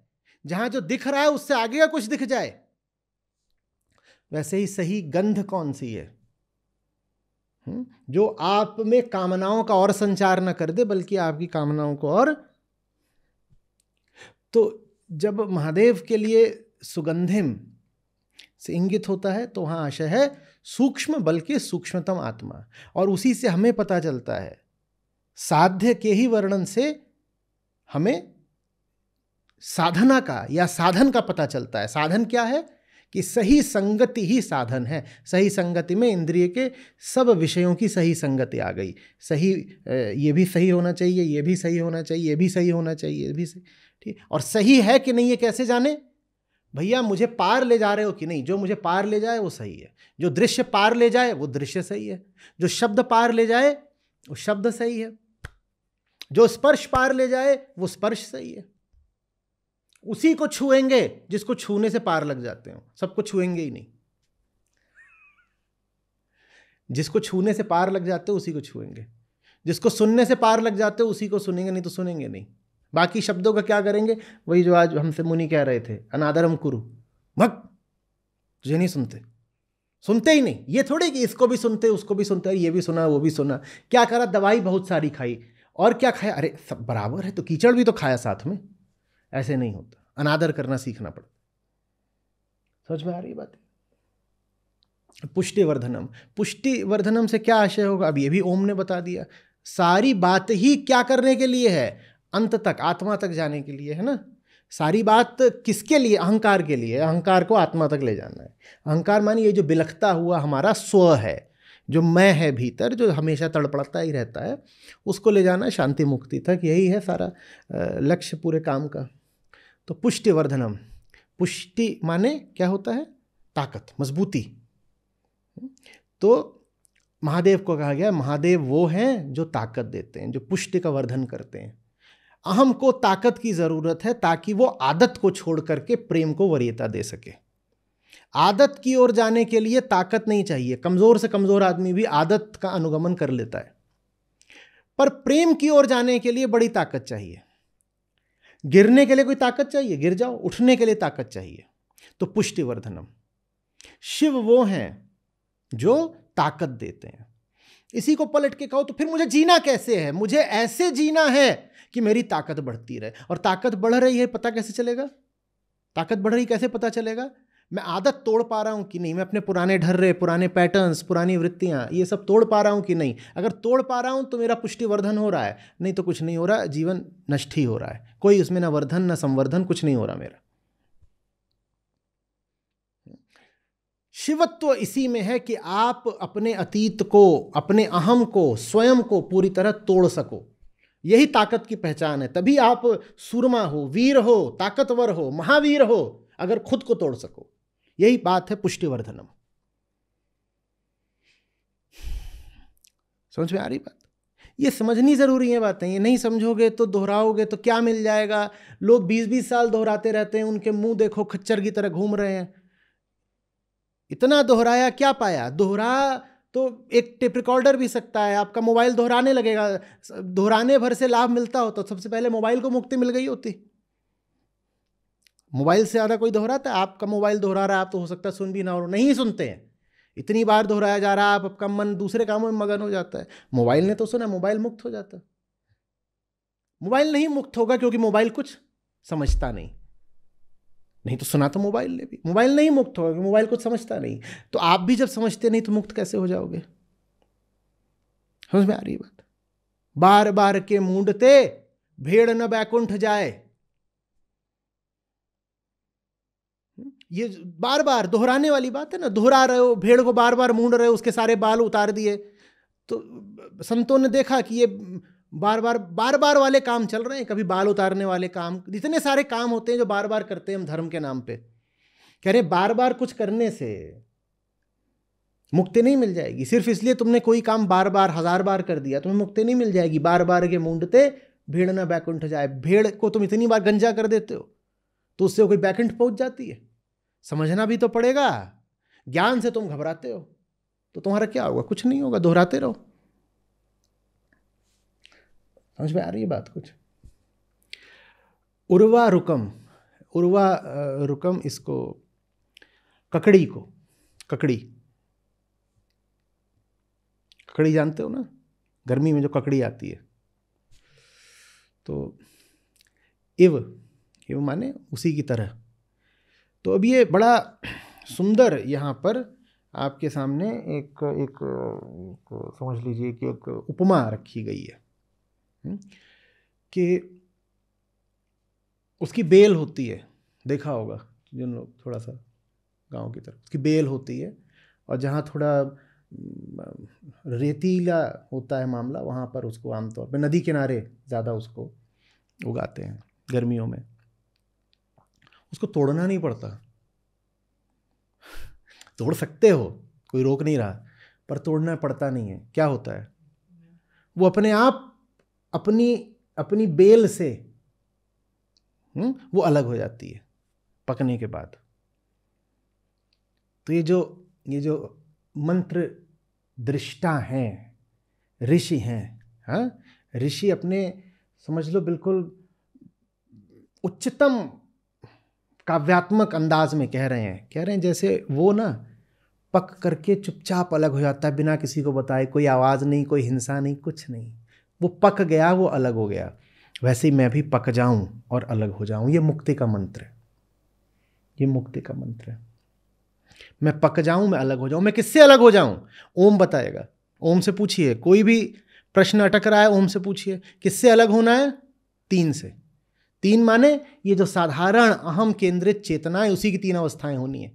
जहां जो दिख रहा है उससे आगे का कुछ दिख जाए वैसे ही सही गंध कौन सी है हुँ? हम्म, जो आप में कामनाओं का और संचार न कर दे बल्कि आपकी कामनाओं को और तो जब महादेव के लिए सुगंधिम से इंगित होता है तो वहाँ आशय है सूक्ष्म बल्कि सूक्ष्मतम आत्मा और उसी से हमें पता चलता है साध्य के ही वर्णन से हमें साधना का या साधन का पता चलता है साधन क्या है कि सही संगति ही साधन है सही संगति में इंद्रिय के सब विषयों की सही संगति आ गई सही ये भी सही होना चाहिए ये भी सही होना चाहिए ये भी सही होना चाहिए ये भी सही ठीक और सही है कि नहीं ये कैसे जाने भैया मुझे पार ले जा रहे हो कि नहीं जो मुझे पार ले जाए वो सही है जो दृश्य पार ले जाए वो दृश्य सही है जो शब्द पार ले जाए वो शब्द सही है जो स्पर्श पार ले जाए वो स्पर्श सही है उसी को छूएंगे जिसको छूने से पार लग जाते हो सबको छूएंगे ही नहीं जिसको छूने से पार लग जाते हो उसी को छूएंगे जिसको सुनने से पार लग जाते हो उसी को सुनेंगे नहीं तो सुनेंगे नहीं बाकी शब्दों का क्या करेंगे वही जो आज हमसे मुनि कह रहे थे अनादरम कुरु भक्त तुझे नहीं सुनते सुनते ही नहीं ये थोड़े कि इसको भी सुनते उसको भी सुनते ये भी सुना वो भी सुना क्या करा दवाई बहुत सारी खाई और क्या खाया अरे सब बराबर है तो कीचड़ भी तो खाया साथ में ऐसे नहीं होता अनादर करना सीखना पड़ता समझ में आ रही बात पुष्टिवर्धनम पुष्टिवर्धनम से क्या आशय होगा अब ये भी ओम ने बता दिया सारी बात ही क्या करने के लिए है अंत तक आत्मा तक जाने के लिए है ना सारी बात किसके लिए अहंकार के लिए अहंकार को आत्मा तक ले जाना है अहंकार मानिए जो बिलखता हुआ हमारा स्व है जो मैं है भीतर जो हमेशा तड़पड़ता ही रहता है उसको ले जाना शांति मुक्ति तक यही है सारा लक्ष्य पूरे काम का तो पुष्टिवर्धनम पुष्टि माने क्या होता है ताकत मजबूती तो महादेव को कहा गया महादेव वो हैं जो ताकत देते हैं जो पुष्टि का वर्धन करते हैं अहम को ताकत की ज़रूरत है ताकि वो आदत को छोड़ करके प्रेम को वरीयता दे सके आदत की ओर जाने के लिए ताकत नहीं चाहिए कमज़ोर से कमज़ोर आदमी भी आदत का अनुगमन कर लेता है पर प्रेम की ओर जाने के लिए बड़ी ताकत चाहिए गिरने के लिए कोई ताकत चाहिए गिर जाओ उठने के लिए ताकत चाहिए तो पुष्टिवर्धनम शिव वो हैं जो ताकत देते हैं इसी को पलट के कहो तो फिर मुझे जीना कैसे है मुझे ऐसे जीना है कि मेरी ताकत बढ़ती रहे और ताकत बढ़ रही है पता कैसे चलेगा ताकत बढ़ रही कैसे पता चलेगा मैं आदत तोड़ पा रहा हूँ कि नहीं मैं अपने पुराने ढर्रे पुराने पैटर्न्स पुरानी वृत्तियाँ ये सब तोड़ पा रहा हूँ कि नहीं अगर तोड़ पा रहा हूँ तो मेरा पुष्टिवर्धन हो रहा है नहीं तो कुछ नहीं हो रहा जीवन नष्ट ही हो रहा है कोई उसमें ना वर्धन ना संवर्धन कुछ नहीं हो रहा मेरा शिवत्व इसी में है कि आप अपने अतीत को अपने अहम को स्वयं को पूरी तरह तोड़ सको यही ताकत की पहचान है तभी आप सूरमा हो वीर हो ताकतवर हो महावीर हो अगर खुद को तोड़ सको यही बात है पुष्टिवर्धनम समझ में आ रही बात ये समझनी ज़रूरी है बातें ये नहीं समझोगे तो दोहराओगे तो क्या मिल जाएगा लोग बीस बीस साल दोहराते रहते हैं उनके मुंह देखो खच्चर की तरह घूम रहे हैं इतना दोहराया क्या पाया दोहरा तो एक टिप रिकॉर्डर भी सकता है आपका मोबाइल दोहराने लगेगा दोहराने भर से लाभ मिलता हो तो सबसे पहले मोबाइल को मुक्ति मिल गई होती मोबाइल से ज़्यादा कोई दोहराता है आपका मोबाइल दोहरा रहा है आप तो हो सकता है सुन भी ना हो नहीं सुनते हैं इतनी बार दोहराया जा रहा है आप आपका मन दूसरे कामों में मगन हो जाता है मोबाइल ने तो सुना मोबाइल मुक्त हो जाता है मोबाइल नहीं मुक्त होगा क्योंकि मोबाइल कुछ समझता नहीं नहीं तो सुना तो मोबाइल ने भी मोबाइल नहीं मुक्त होगा मोबाइल कुछ समझता नहीं तो आप भी जब समझते नहीं तो मुक्त कैसे हो जाओगे समझ में आ रही है बात बार बार के मूंडते भेड़ न बैकुंठ जाए हम्म, ये बार बार दोहराने वाली बात है ना दोहरा रहे हो भेड़ को बार बार मूड रहे हो उसके सारे बाल उतार दिए तो संतों ने देखा कि ये बार बार बार बार वाले काम चल रहे हैं कभी बाल उतारने वाले काम इतने सारे काम होते हैं जो बार बार करते हैं हम धर्म के नाम पे कह रहे बार बार कुछ करने से मुक्ति नहीं मिल जाएगी सिर्फ इसलिए तुमने कोई काम बार बार हजार बार कर दिया तुम्हें मुक्ति नहीं मिल जाएगी बार बार के मूंडते भेड़ ना बैकुंठ जाए भेड़ को तुम इतनी बार गंजा कर देते हो तो उससे कोई बैकुंठ पहुंच जाती है समझना भी तो पड़ेगा ज्ञान से तुम घबराते हो तो तुम्हारा क्या होगा कुछ नहीं होगा दोहराते रहो समझ में आ रही है बात कुछ उर्वा रुकम उर्वा रुकम इसको ककड़ी को ककड़ी ककड़ी जानते हो ना गर्मी में जो ककड़ी आती है तो इव इव माने उसी की तरह तो अब ये बड़ा सुंदर यहाँ पर आपके सामने एक एक, एक समझ लीजिए कि एक उपमा रखी गई है हम्म, कि उसकी बेल होती है देखा होगा जिन लोग थोड़ा सा गांव की तरफ उसकी बेल होती है और जहाँ थोड़ा रेतीला होता है मामला वहाँ पर उसको आमतौर पर नदी किनारे ज़्यादा उसको उगाते हैं गर्मियों में उसको तोड़ना नहीं पड़ता <laughs> तोड़ सकते हो कोई रोक नहीं रहा पर तोड़ना पड़ता नहीं है क्या होता है वो अपने आप अपनी अपनी बेल से हुँ? हम्म, वो अलग हो जाती है पकने के बाद तो ये जो ये जो मंत्र दृष्टा हैं ऋषि हैं हाँ ऋषि अपने समझ लो बिल्कुल उच्चतम काव्यात्मक अंदाज में कह रहे हैं कह रहे हैं जैसे वो ना पक करके चुपचाप अलग हो जाता है बिना किसी को बताए कोई आवाज़ नहीं कोई हिंसा नहीं कुछ नहीं वो पक गया वो अलग हो गया वैसे ही मैं भी पक जाऊं और अलग हो जाऊं ये मुक्ति का मंत्र है ये मुक्ति का मंत्र है मैं पक जाऊं मैं अलग हो जाऊं मैं किससे अलग हो जाऊं ओम बताएगा ओम से पूछिए कोई भी प्रश्न अटक रहा है ओम से पूछिए किससे अलग होना है तीन से तीन माने ये जो साधारण अहम केंद्रित चेतना है उसी की तीन अवस्थाएं होनी है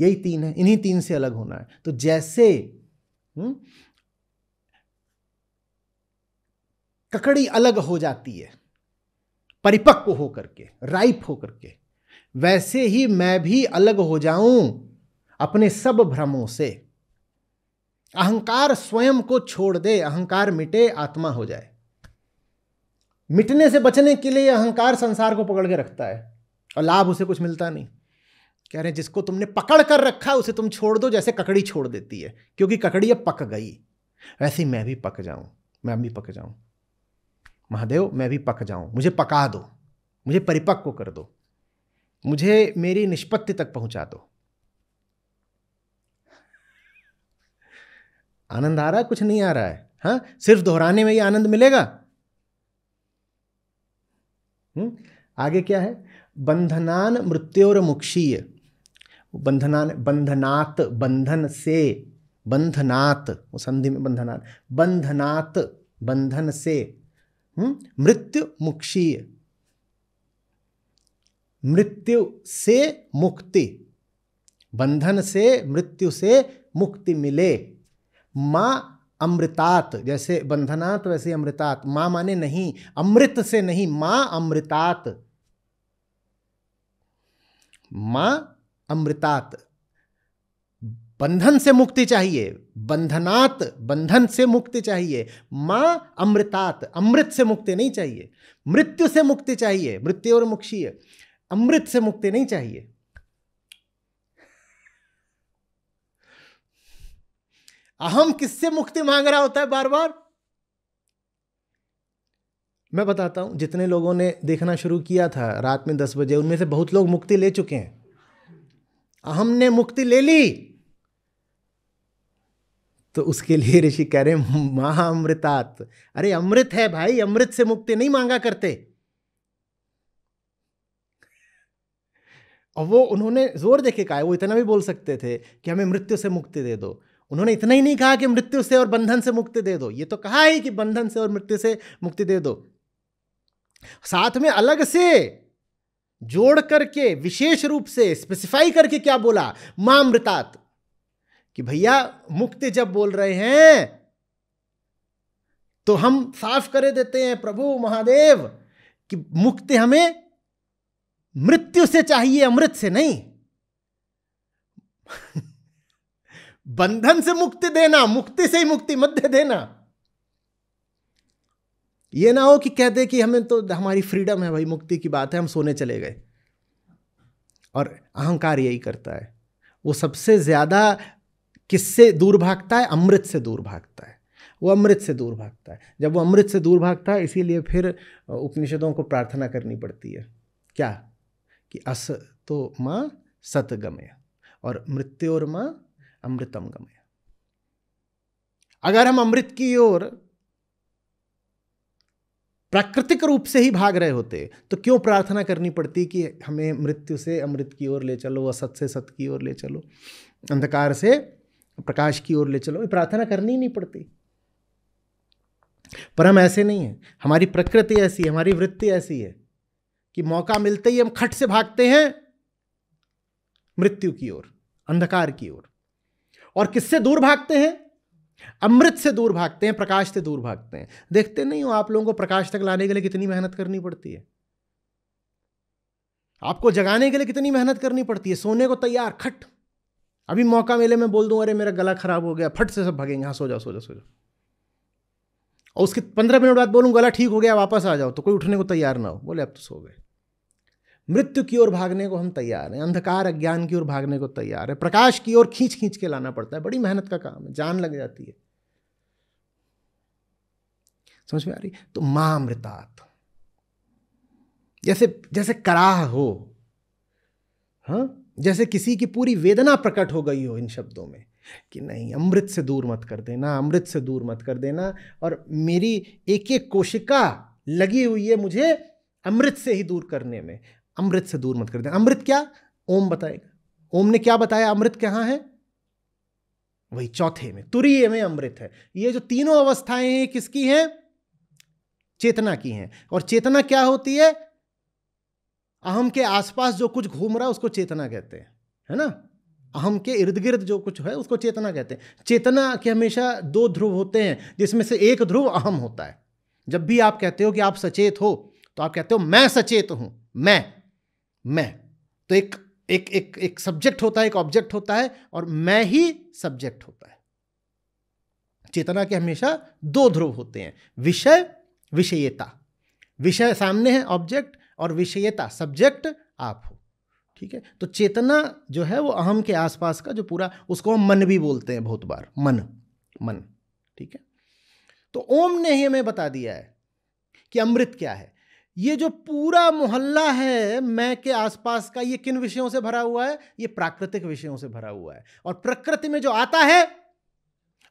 यही तीन है इन्हीं तीन से अलग होना है तो जैसे हुँ? हम्म, ककड़ी अलग हो जाती है परिपक्व हो करके राइप हो करके वैसे ही मैं भी अलग हो जाऊं अपने सब भ्रमों से अहंकार स्वयं को छोड़ दे अहंकार मिटे आत्मा हो जाए मिटने से बचने के लिए अहंकार संसार को पकड़ के रखता है और लाभ उसे कुछ मिलता नहीं कह रहे जिसको तुमने पकड़ कर रखा उसे तुम छोड़ दो जैसे ककड़ी छोड़ देती है क्योंकि ककड़ी अब पक गई वैसे ही मैं भी पक जाऊं मैं भी पक जाऊं महादेव मैं भी पक जाऊं मुझे पका दो मुझे परिपक्व कर दो मुझे मेरी निष्पत्ति तक पहुंचा दो आनंद आ रहा है कुछ नहीं आ रहा है हाँ सिर्फ दोहराने में ही आनंद मिलेगा हुँ? हम्म? आगे क्या है बंधनान मृत्योर मुक्षीय बंधनान बंधनात बंधन से बंधनात संधि में बंधनात बंधनात बंधन से हम्म? मृत्यु मुक्षीय मृत्यु से मुक्ति बंधन से मृत्यु से मुक्ति मिले माँ अमृतात जैसे बंधनात वैसे अमृतात माँ माने नहीं अमृत से नहीं माँ अमृतात माँ अमृतात बंधन से मुक्ति चाहिए बंधनात् बंधन से मुक्ति चाहिए माँ अमृतात् अमृत से मुक्ति नहीं चाहिए मृत्यु से मुक्ति चाहिए मृत्यु और मुक्षीय अमृत से मुक्ति नहीं चाहिए अहम किससे मुक्ति मांग रहा होता है बार बार मैं बताता हूं जितने लोगों ने देखना शुरू किया था रात में दस बजे उनमें से बहुत लोग मुक्ति ले चुके हैं अहम ने मुक्ति ले ली तो उसके लिए <laughs> ऋषि कह रहे हैं महाअमृतात अरे अमृत है भाई अमृत से मुक्ति नहीं मांगा करते और वो उन्होंने जोर देखे कहा वो इतना भी बोल सकते थे कि हमें मृत्यु से मुक्ति दे दो उन्होंने इतना ही नहीं कहा कि मृत्यु से और बंधन से मुक्ति दे दो ये तो कहा ही कि बंधन से और मृत्यु से मुक्ति दे दो साथ में अलग से जोड़ करके विशेष रूप से स्पेसिफाई करके क्या बोला मामृतात कि भैया मुक्त जब बोल रहे हैं तो हम साफ कर देते हैं प्रभु महादेव कि मुक्ति हमें मृत्यु से चाहिए अमृत से नहीं <laughs> बंधन से मुक्ति देना मुक्ति से ही मुक्ति मध्य देना यह ना हो कि कह दे कि हमें तो हमारी फ्रीडम है भाई मुक्ति की बात है हम सोने चले गए और अहंकार यही करता है वो सबसे ज़्यादा किससे दूर भागता है अमृत से दूर भागता है वो अमृत से दूर भागता है जब वो अमृत से दूर भागता है इसीलिए फिर उपनिषदों को प्रार्थना करनी पड़ती है क्या कि अस तो माँ सतगमय और मृत्यु और माँ अमृतम गमय अगर हम अमृत की ओर प्राकृतिक रूप से ही भाग रहे होते तो क्यों प्रार्थना करनी पड़ती कि हमें मृत्यु से अमृत की ओर ले चलो असत से सत की ओर ले चलो अंधकार से प्रकाश की ओर ले चलो प्रार्थना करनी ही नहीं पड़ती पर हम ऐसे नहीं हैं हमारी प्रकृति ऐसी है हमारी वृत्ति ऐसी है कि मौका मिलते ही हम खट से भागते हैं मृत्यु की ओर अंधकार की ओर और किससे दूर भागते हैं अमृत से दूर भागते हैं प्रकाश से दूर भागते हैं देखते नहीं हो आप लोगों को प्रकाश तक लाने के लिए कितनी मेहनत करनी पड़ती है आपको जगाने के लिए कितनी मेहनत करनी पड़ती है सोने को तैयार खट अभी मौका मिले मैं बोल दूं अरे मेरा गला ख़राब हो गया फट से सब भागेंगे हाँ सो जाओ सो जाओ सो जाओ और उसके पंद्रह मिनट बाद बोलूँ गला ठीक हो गया वापस आ जाओ तो कोई उठने को तैयार ना हो बोले अब तो सो गए मृत्यु की ओर भागने को हम तैयार हैं अंधकार अज्ञान की ओर भागने को तैयार है प्रकाश की ओर खींच खींच के लाना पड़ता है बड़ी मेहनत का काम है जान लग जाती है समझ में आ रही तो माँ अमृतात जैसे जैसे कराह हो हाँ जैसे किसी की पूरी वेदना प्रकट हो गई हो इन शब्दों में कि नहीं अमृत से दूर मत कर देना अमृत से दूर मत कर देना और मेरी एक एक कोशिका लगी हुई है मुझे अमृत से ही दूर करने में अमृत से दूर मत कर देना अमृत क्या ओम बताएगा ओम ने क्या बताया अमृत कहाँ है वही चौथे में तुरीय में अमृत है ये जो तीनों अवस्थाएं हैं किसकी हैं चेतना की हैं और चेतना क्या होती है अहम के आसपास जो कुछ घूम रहा है उसको चेतना कहते हैं है ना अहम के इर्द गिर्द जो कुछ है उसको चेतना कहते हैं चेतना के हमेशा दो ध्रुव होते हैं जिसमें से एक ध्रुव अहम होता है जब भी आप कहते हो कि आप सचेत हो तो आप कहते हो मैं सचेत हूं मैं मैं तो एक एक एक एक सब्जेक्ट होता है एक ऑब्जेक्ट होता है और मैं ही सब्जेक्ट होता है चेतना के हमेशा दो ध्रुव होते हैं विषय विषयता विषय सामने है ऑब्जेक्ट और विषयता सब्जेक्ट आप हो ठीक है तो चेतना जो है वो अहम के आसपास का जो पूरा उसको हम मन भी बोलते हैं बहुत बार मन मन ठीक है तो ओम ने ही हमें बता दिया है कि अमृत क्या है ये जो पूरा मोहल्ला है मैं के आसपास का ये किन विषयों से भरा हुआ है ये प्राकृतिक विषयों से भरा हुआ है और प्रकृति में जो आता है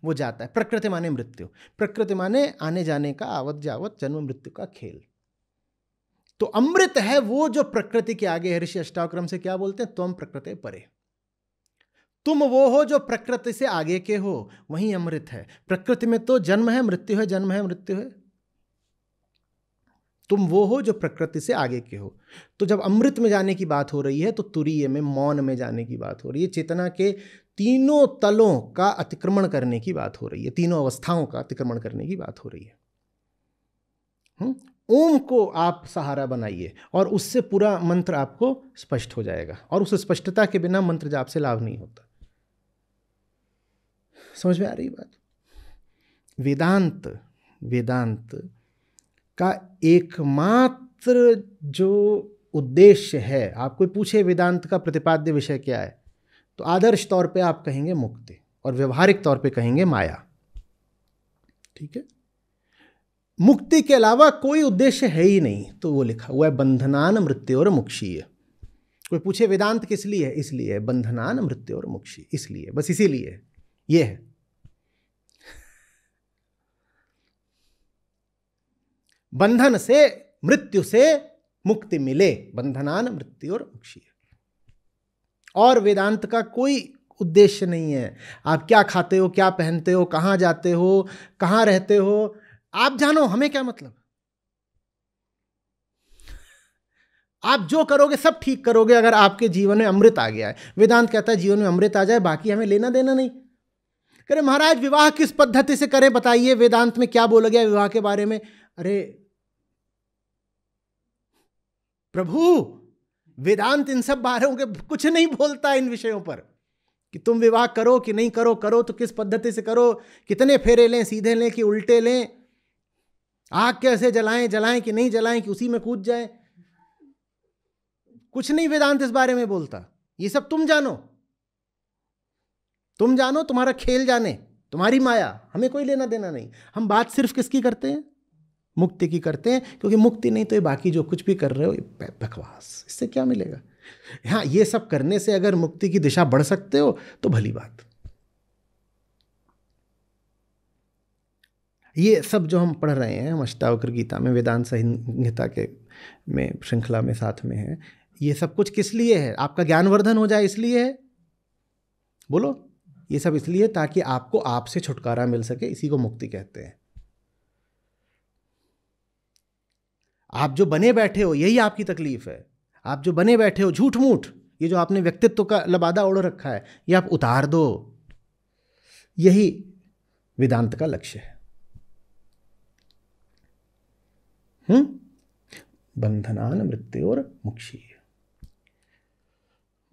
वो जाता है प्रकृति माने मृत्यु प्रकृति माने आने जाने का आवत जावत जन्म मृत्यु का खेल तो अमृत है वो जो प्रकृति के आगे ऋषि अष्टावक्रम से क्या बोलते हैं तुम प्रकृति परे तुम वो हो जो प्रकृति से आगे के हो वही अमृत है प्रकृति में तो जन्म है मृत्यु है जन्म है मृत्यु है तुम वो हो जो प्रकृति से आगे के हो तो जब अमृत में जाने की बात हो रही है तो तुरीय में मौन में जाने की बात हो रही है चेतना के तीनों तलों का अतिक्रमण करने की बात हो रही है तीनों अवस्थाओं का अतिक्रमण करने की बात हो रही है हुँ? ओम को आप सहारा बनाइए और उससे पूरा मंत्र आपको स्पष्ट हो जाएगा और उस स्पष्टता के बिना मंत्र जाप से लाभ नहीं होता समझ में आ रही बात वेदांत वेदांत का एकमात्र जो उद्देश्य है आप कोई पूछे वेदांत का प्रतिपाद्य विषय क्या है तो आदर्श तौर पे आप कहेंगे मुक्ति और व्यवहारिक तौर पे कहेंगे माया ठीक है मुक्ति के अलावा कोई उद्देश्य है ही नहीं तो वो लिखा हुआ है बंधनान मृत्यु और मुक्षीय कोई पूछे वेदांत किस लिए है इसलिए है बंधनान मृत्यु और मुक्षी इसलिए बस इसीलिए ये है बंधन से मृत्यु से मुक्ति मिले बंधनान मृत्यु और मुक्षीय और वेदांत का कोई उद्देश्य नहीं है आप क्या खाते हो क्या पहनते हो कहाँ जाते हो कहाँ रहते हो आप जानो हमें क्या मतलब आप जो करोगे सब ठीक करोगे अगर आपके जीवन में अमृत आ गया है वेदांत कहता है जीवन में अमृत आ जाए बाकी हमें लेना देना नहीं अरे महाराज विवाह किस पद्धति से करें बताइए वेदांत में क्या बोला गया विवाह के बारे में अरे प्रभु वेदांत इन सब बारे के कुछ नहीं बोलता इन विषयों पर कि तुम विवाह करो कि नहीं करो करो तो किस पद्धति से करो कितने फेरे लें सीधे लें कि उल्टे लें आग कैसे जलाएं जलाएं कि नहीं जलाएं कि उसी में कूद जाए कुछ नहीं वेदांत इस बारे में बोलता ये सब तुम जानो तुम जानो तुम्हारा खेल जाने तुम्हारी माया हमें कोई लेना देना नहीं हम बात सिर्फ किसकी करते हैं मुक्ति की करते हैं क्योंकि मुक्ति नहीं तो ये बाकी जो कुछ भी कर रहे हो ये बकवास इससे क्या मिलेगा हाँ ये सब करने से अगर मुक्ति की दिशा बढ़ सकते हो तो भली बात ये सब जो हम पढ़ रहे हैं हम अष्टावक्र गीता में वेदांत संहिता के में श्रृंखला में साथ में है ये सब कुछ किस लिए है आपका ज्ञानवर्धन हो जाए इसलिए है बोलो ये सब इसलिए ताकि आपको आपसे छुटकारा मिल सके इसी को मुक्ति कहते हैं आप जो बने बैठे हो यही आपकी तकलीफ है आप जो बने बैठे हो झूठ मूठ ये जो आपने व्यक्तित्व का लबादा ओढ़ रखा है ये आप उतार दो यही वेदांत का लक्ष्य है हम्म? बंधनान मृत्यु और मुक्षी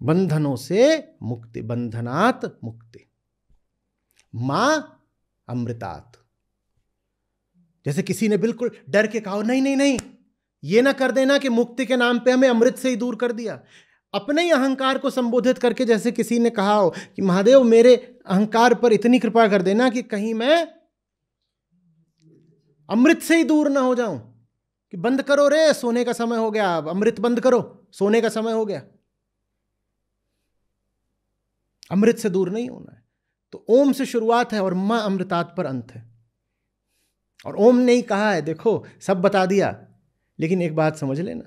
बंधनों से मुक्ति बंधनात् मुक्ति मां अमृतात जैसे किसी ने बिल्कुल डर के कहा नहीं नहीं नहीं ये ना कर देना कि मुक्ति के नाम पे हमें अमृत से ही दूर कर दिया अपने ही अहंकार को संबोधित करके जैसे किसी ने कहा हो कि महादेव मेरे अहंकार पर इतनी कृपा कर देना कि कहीं मैं अमृत से ही दूर ना हो जाऊं कि बंद करो रे सोने का समय हो गया अब अमृत बंद करो सोने का समय हो गया अमृत से दूर नहीं होना है तो ओम से शुरुआत है और मां अमृतात् पर अंत है और ओम ने ही कहा है देखो सब बता दिया लेकिन एक बात समझ लेना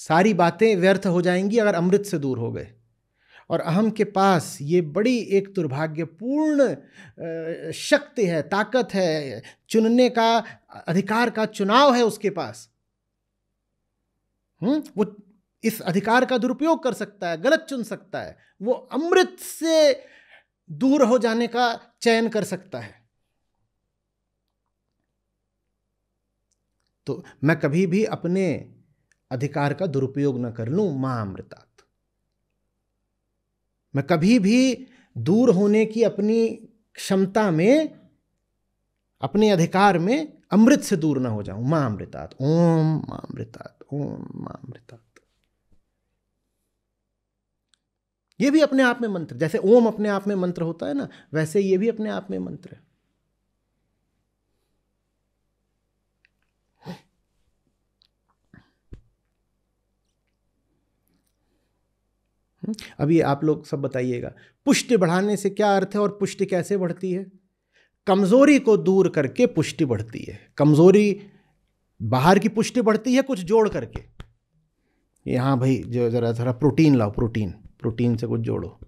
सारी बातें व्यर्थ हो जाएंगी अगर अमृत से दूर हो गए और अहम के पास ये बड़ी एक दुर्भाग्यपूर्ण शक्ति है ताकत है चुनने का अधिकार का चुनाव है उसके पास हुँ? हम्म, वो इस अधिकार का दुरुपयोग कर सकता है गलत चुन सकता है वो अमृत से दूर हो जाने का चयन कर सकता है तो मैं कभी भी अपने अधिकार का दुरुपयोग न कर लूं मां अमृतात् मैं कभी भी दूर होने की अपनी क्षमता में अपने अधिकार में अमृत से दूर ना हो जाऊं माँ अमृतात ओम माँ अमृतात ओम माँ अमृतात ये भी अपने आप में मंत्र जैसे ओम अपने आप में मंत्र होता है ना वैसे ये भी अपने आप में मंत्र है हम्म, अभी आप लोग सब बताइएगा पुष्टि बढ़ाने से क्या अर्थ है और पुष्टि कैसे बढ़ती है कमज़ोरी को दूर करके पुष्टि बढ़ती है कमज़ोरी बाहर की पुष्टि बढ़ती है कुछ जोड़ करके यहाँ भाई जो ज़रा जरा प्रोटीन लाओ प्रोटीन प्रोटीन से कुछ जोड़ो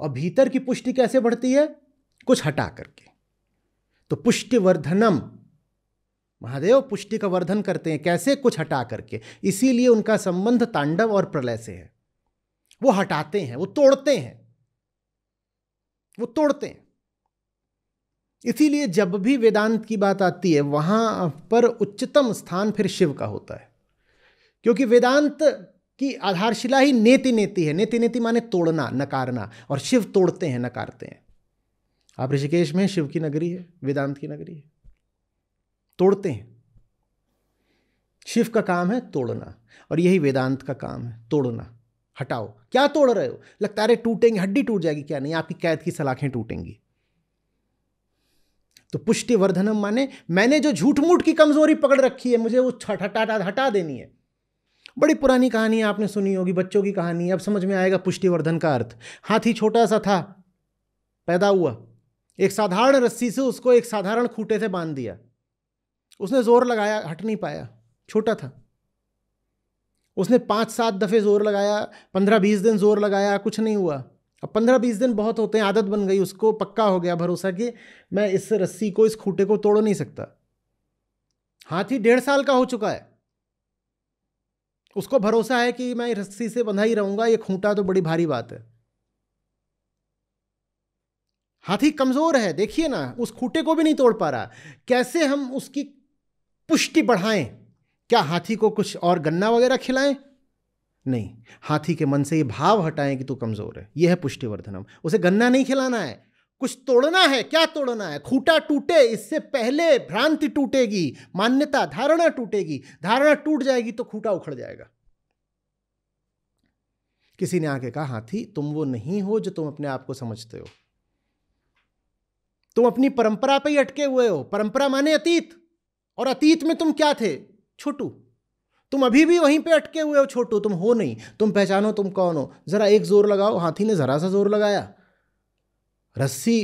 और भीतर की पुष्टि कैसे बढ़ती है कुछ हटा करके तो पुष्टिवर्धनम महादेव पुष्टि का वर्धन करते हैं कैसे कुछ हटा करके इसीलिए उनका संबंध तांडव और प्रलय से है वो हटाते हैं वो तोड़ते हैं वो तोड़ते हैं इसीलिए जब भी वेदांत की बात आती है वहां पर उच्चतम स्थान फिर शिव का होता है क्योंकि वेदांत की आधारशिला ही नेति नेति है नेति नेति माने तोड़ना नकारना और शिव तोड़ते हैं नकारते हैं आप ऋषिकेश में शिव की नगरी है वेदांत की नगरी है तोड़ते हैं शिव का काम है तोड़ना और यही वेदांत का काम है तोड़ना हटाओ क्या तोड़ रहे हो लगता है अरे टूटेंगे हड्डी टूट जाएगी क्या नहीं आपकी कैद की सलाखें टूटेंगी तो पुष्टिवर्धनम माने मैंने जो झूठ मूठ की कमजोरी पकड़ रखी है मुझे वो हटा हटा देनी है बड़ी पुरानी कहानी आपने सुनी होगी बच्चों की कहानी अब समझ में आएगा पुष्टिवर्धन का अर्थ हाथी छोटा सा था पैदा हुआ एक साधारण रस्सी से उसको एक साधारण खूटे से बांध दिया उसने जोर लगाया हट नहीं पाया छोटा था उसने पांच सात दफ़े जोर लगाया पंद्रह बीस दिन जोर लगाया कुछ नहीं हुआ अब पंद्रह बीस दिन बहुत होते हैं आदत बन गई उसको पक्का हो गया भरोसा कि मैं इस रस्सी को इस खूटे को तोड़ नहीं सकता हाथी डेढ़ साल का हो चुका है उसको भरोसा है कि मैं रस्सी से बंधा ही रहूंगा ये खूंटा तो बड़ी भारी बात है हाथी कमजोर है देखिए ना उस खूटे को भी नहीं तोड़ पा रहा कैसे हम उसकी पुष्टि बढ़ाएं क्या हाथी को कुछ और गन्ना वगैरह खिलाएं नहीं हाथी के मन से ये भाव हटाएं कि तू कमज़ोर है ये है पुष्टिवर्धनम उसे गन्ना नहीं खिलाना है कुछ तोड़ना है क्या तोड़ना है खूटा टूटे इससे पहले भ्रांति टूटेगी मान्यता धारणा टूटेगी धारणा टूट जाएगी तो खूटा उखड़ जाएगा किसी ने आके कहा हाथी तुम वो नहीं हो जो तुम अपने आप को समझते हो तुम अपनी परंपरा पर ही अटके हुए हो परंपरा माने अतीत और अतीत में तुम क्या थे छोटू तुम अभी भी वहीं पे अटके हुए हो छोटू तुम हो नहीं तुम पहचानो तुम कौन हो ज़रा एक ज़ोर लगाओ हाथी ने ज़रा सा ज़ोर लगाया रस्सी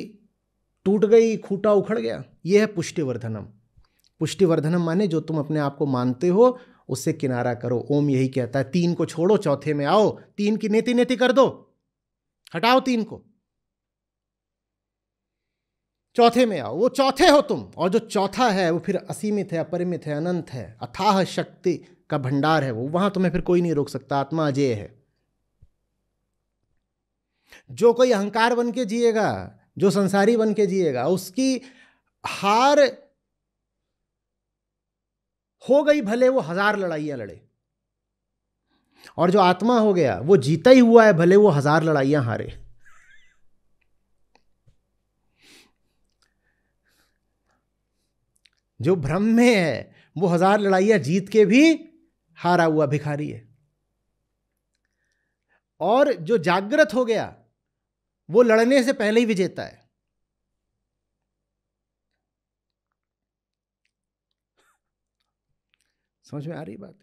टूट गई खूटा उखड़ गया ये है पुष्टिवर्धनम पुष्टिवर्धनम माने जो तुम अपने आप को मानते हो उससे किनारा करो ओम यही कहता है तीन को छोड़ो चौथे में आओ तीन की नेति नेति कर दो हटाओ तीन को चौथे में आओ वो चौथे हो तुम और जो चौथा है वो फिर असीमित है अपरिमित है अनंत है अथाह शक्ति का भंडार है वो वहां तुम्हें फिर कोई नहीं रोक सकता आत्मा अजय है जो कोई अहंकार बन के जिएगा जो संसारी बन के जिएगा उसकी हार हो गई भले वो हजार लड़ाइयां लड़े और जो आत्मा हो गया वो जीता ही हुआ है भले वो हजार लड़ाइयां हारे जो भ्रम में है वो हजार लड़ाइयां जीत के भी हारा हुआ भिखारी है और जो जागृत हो गया वो लड़ने से पहले ही विजेता है समझ में आ रही बात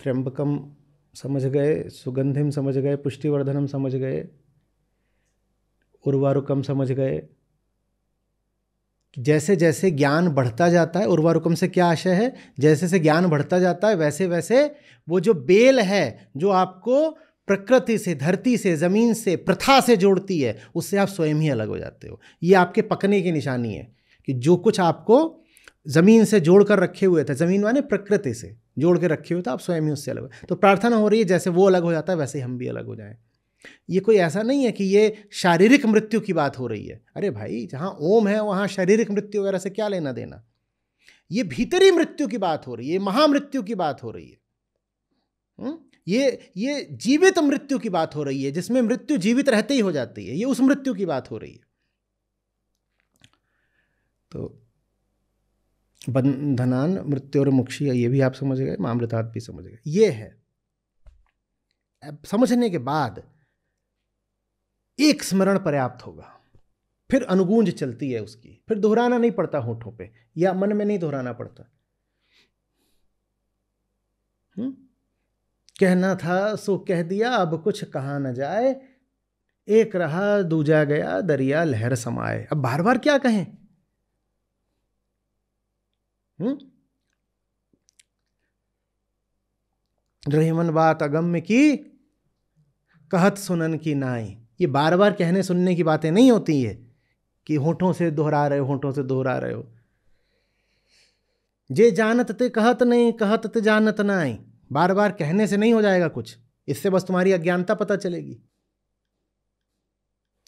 त्र्यंबकम समझ गए सुगंधिम समझ गए पुष्टिवर्धनम समझ गए उर्वारुकम समझ गए जैसे जैसे ज्ञान बढ़ता जाता है उर्वरुकम से क्या आशय है जैसे जैसे ज्ञान बढ़ता जाता है वैसे वैसे वो जो बेल है जो आपको प्रकृति से धरती से ज़मीन से प्रथा से जोड़ती है उससे आप स्वयं ही अलग हो जाते हो ये आपके पकने की निशानी है कि जो कुछ आपको ज़मीन से जोड़ कर रखे हुए थे ज़मीन माने प्रकृति से जोड़ के रखे हुए थे आप स्वयं ही उससे अलग हो तो प्रार्थना हो रही है जैसे वो अलग हो जाता है वैसे हम भी अलग हो जाएँ ये कोई ऐसा नहीं है कि ये शारीरिक मृत्यु की बात हो रही है अरे भाई जहाँ ओम है वहाँ शारीरिक मृत्यु वगैरह से क्या लेना देना ये भीतरी मृत्यु की बात हो रही है महामृत्यु की बात हो रही है हम्म? ये ये जीवित मृत्यु की बात हो रही है जिसमें मृत्यु जीवित रहते ही हो जाती है ये उस मृत्यु की बात हो रही है तो बंधनान मृत्यु और मुक्षी ये भी आप समझ गए मामृतात भी समझ गए ये है समझने के बाद एक स्मरण पर्याप्त होगा फिर अनुगूंज चलती है उसकी फिर दोहराना नहीं पड़ता होठों पे या मन में नहीं दोहराना पड़ता हुँ? कहना था सो कह दिया अब कुछ कहा न जाए एक रहा दूजा गया दरिया लहर समाए अब बार बार क्या कहें रहीमन बात अगम्य की कहत सुनन की नाई ये बार बार कहने सुनने की बातें नहीं होती है कि होठों से दोहरा रहे हो होठों से दोहरा रहे हो जे जानत ते कहत नहीं कहत ते जानत ना आई बार बार कहने से नहीं हो जाएगा कुछ इससे बस तुम्हारी अज्ञानता पता चलेगी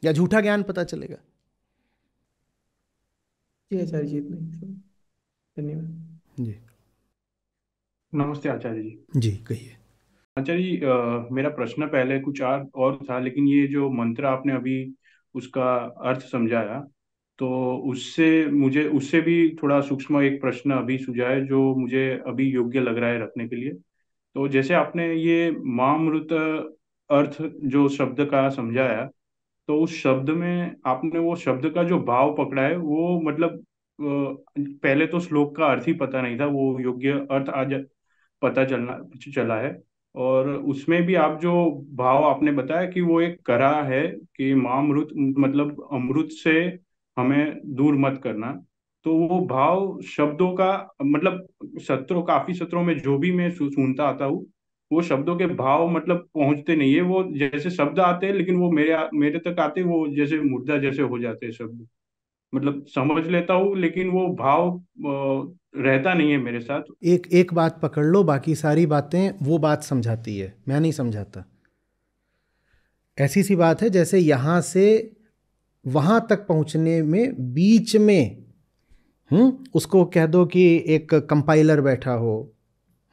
या झूठा ज्ञान पता चलेगा जी आचार्य जी धन्यवाद जी नमस्ते आचार्य जी जी कहिए अच्छा जी मेरा प्रश्न पहले कुछ और और था लेकिन ये जो मंत्र आपने अभी उसका अर्थ समझाया तो उससे मुझे उससे भी थोड़ा सूक्ष्म एक प्रश्न अभी सुझाए है जो मुझे अभी योग्य लग रहा है रखने के लिए तो जैसे आपने ये मामृत अर्थ जो शब्द का समझाया तो उस शब्द में आपने वो शब्द का जो भाव पकड़ा है वो मतलब पहले तो श्लोक का अर्थ ही पता नहीं था वो योग्य अर्थ आज पता चलना चला है और उसमें भी आप जो भाव आपने बताया कि वो एक करा है कि माँ अमृत मतलब अमृत से हमें दूर मत करना तो वो भाव शब्दों का मतलब सत्रों काफी सत्रों में जो भी मैं सुनता आता हूँ वो शब्दों के भाव मतलब पहुंचते नहीं है वो जैसे शब्द आते हैं लेकिन वो मेरे मेरे तक आते वो जैसे मुर्दा जैसे हो जाते हैं शब्द मतलब समझ लेता हूँ लेकिन वो भाव रहता नहीं है मेरे साथ एक एक बात पकड़ लो बाकी सारी बातें वो बात समझाती है मैं नहीं समझाता ऐसी सी बात है जैसे यहाँ से वहाँ तक पहुँचने में बीच में हुँ? हम्म, उसको कह दो कि एक कंपाइलर बैठा हो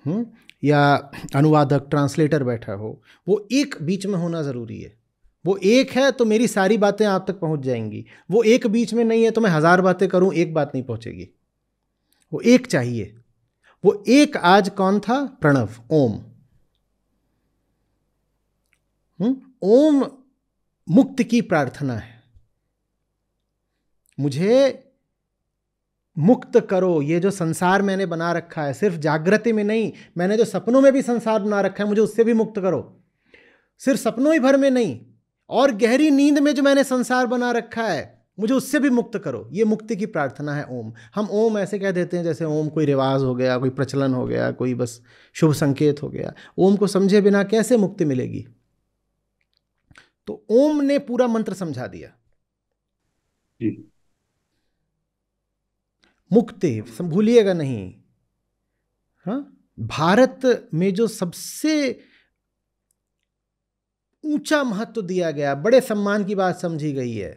हुँ? हम्म, या अनुवादक ट्रांसलेटर बैठा हो वो एक बीच में होना ज़रूरी है वो एक है तो मेरी सारी बातें आप तक पहुंच जाएंगी वो एक बीच में नहीं है तो मैं हज़ार बातें करूं एक बात नहीं पहुंचेगी वो एक चाहिए वो एक आज कौन था प्रणव ओम हुँ? हम्म? ओम मुक्त की प्रार्थना है मुझे मुक्त करो ये जो संसार मैंने बना रखा है सिर्फ जागृति में नहीं मैंने जो सपनों में भी संसार बना रखा है मुझे उससे भी मुक्त करो सिर्फ सपनों ही भर में नहीं और गहरी नींद में जो मैंने संसार बना रखा है मुझे उससे भी मुक्त करो ये मुक्ति की प्रार्थना है ओम हम ओम ऐसे कह देते हैं जैसे ओम कोई रिवाज हो गया कोई प्रचलन हो गया कोई बस शुभ संकेत हो गया ओम को समझे बिना कैसे मुक्ति मिलेगी तो ओम ने पूरा मंत्र समझा दिया मुक्ति भूलिएगा नहीं हा? भारत में जो सबसे ऊंचा महत्व दिया गया बड़े सम्मान की बात समझी गई है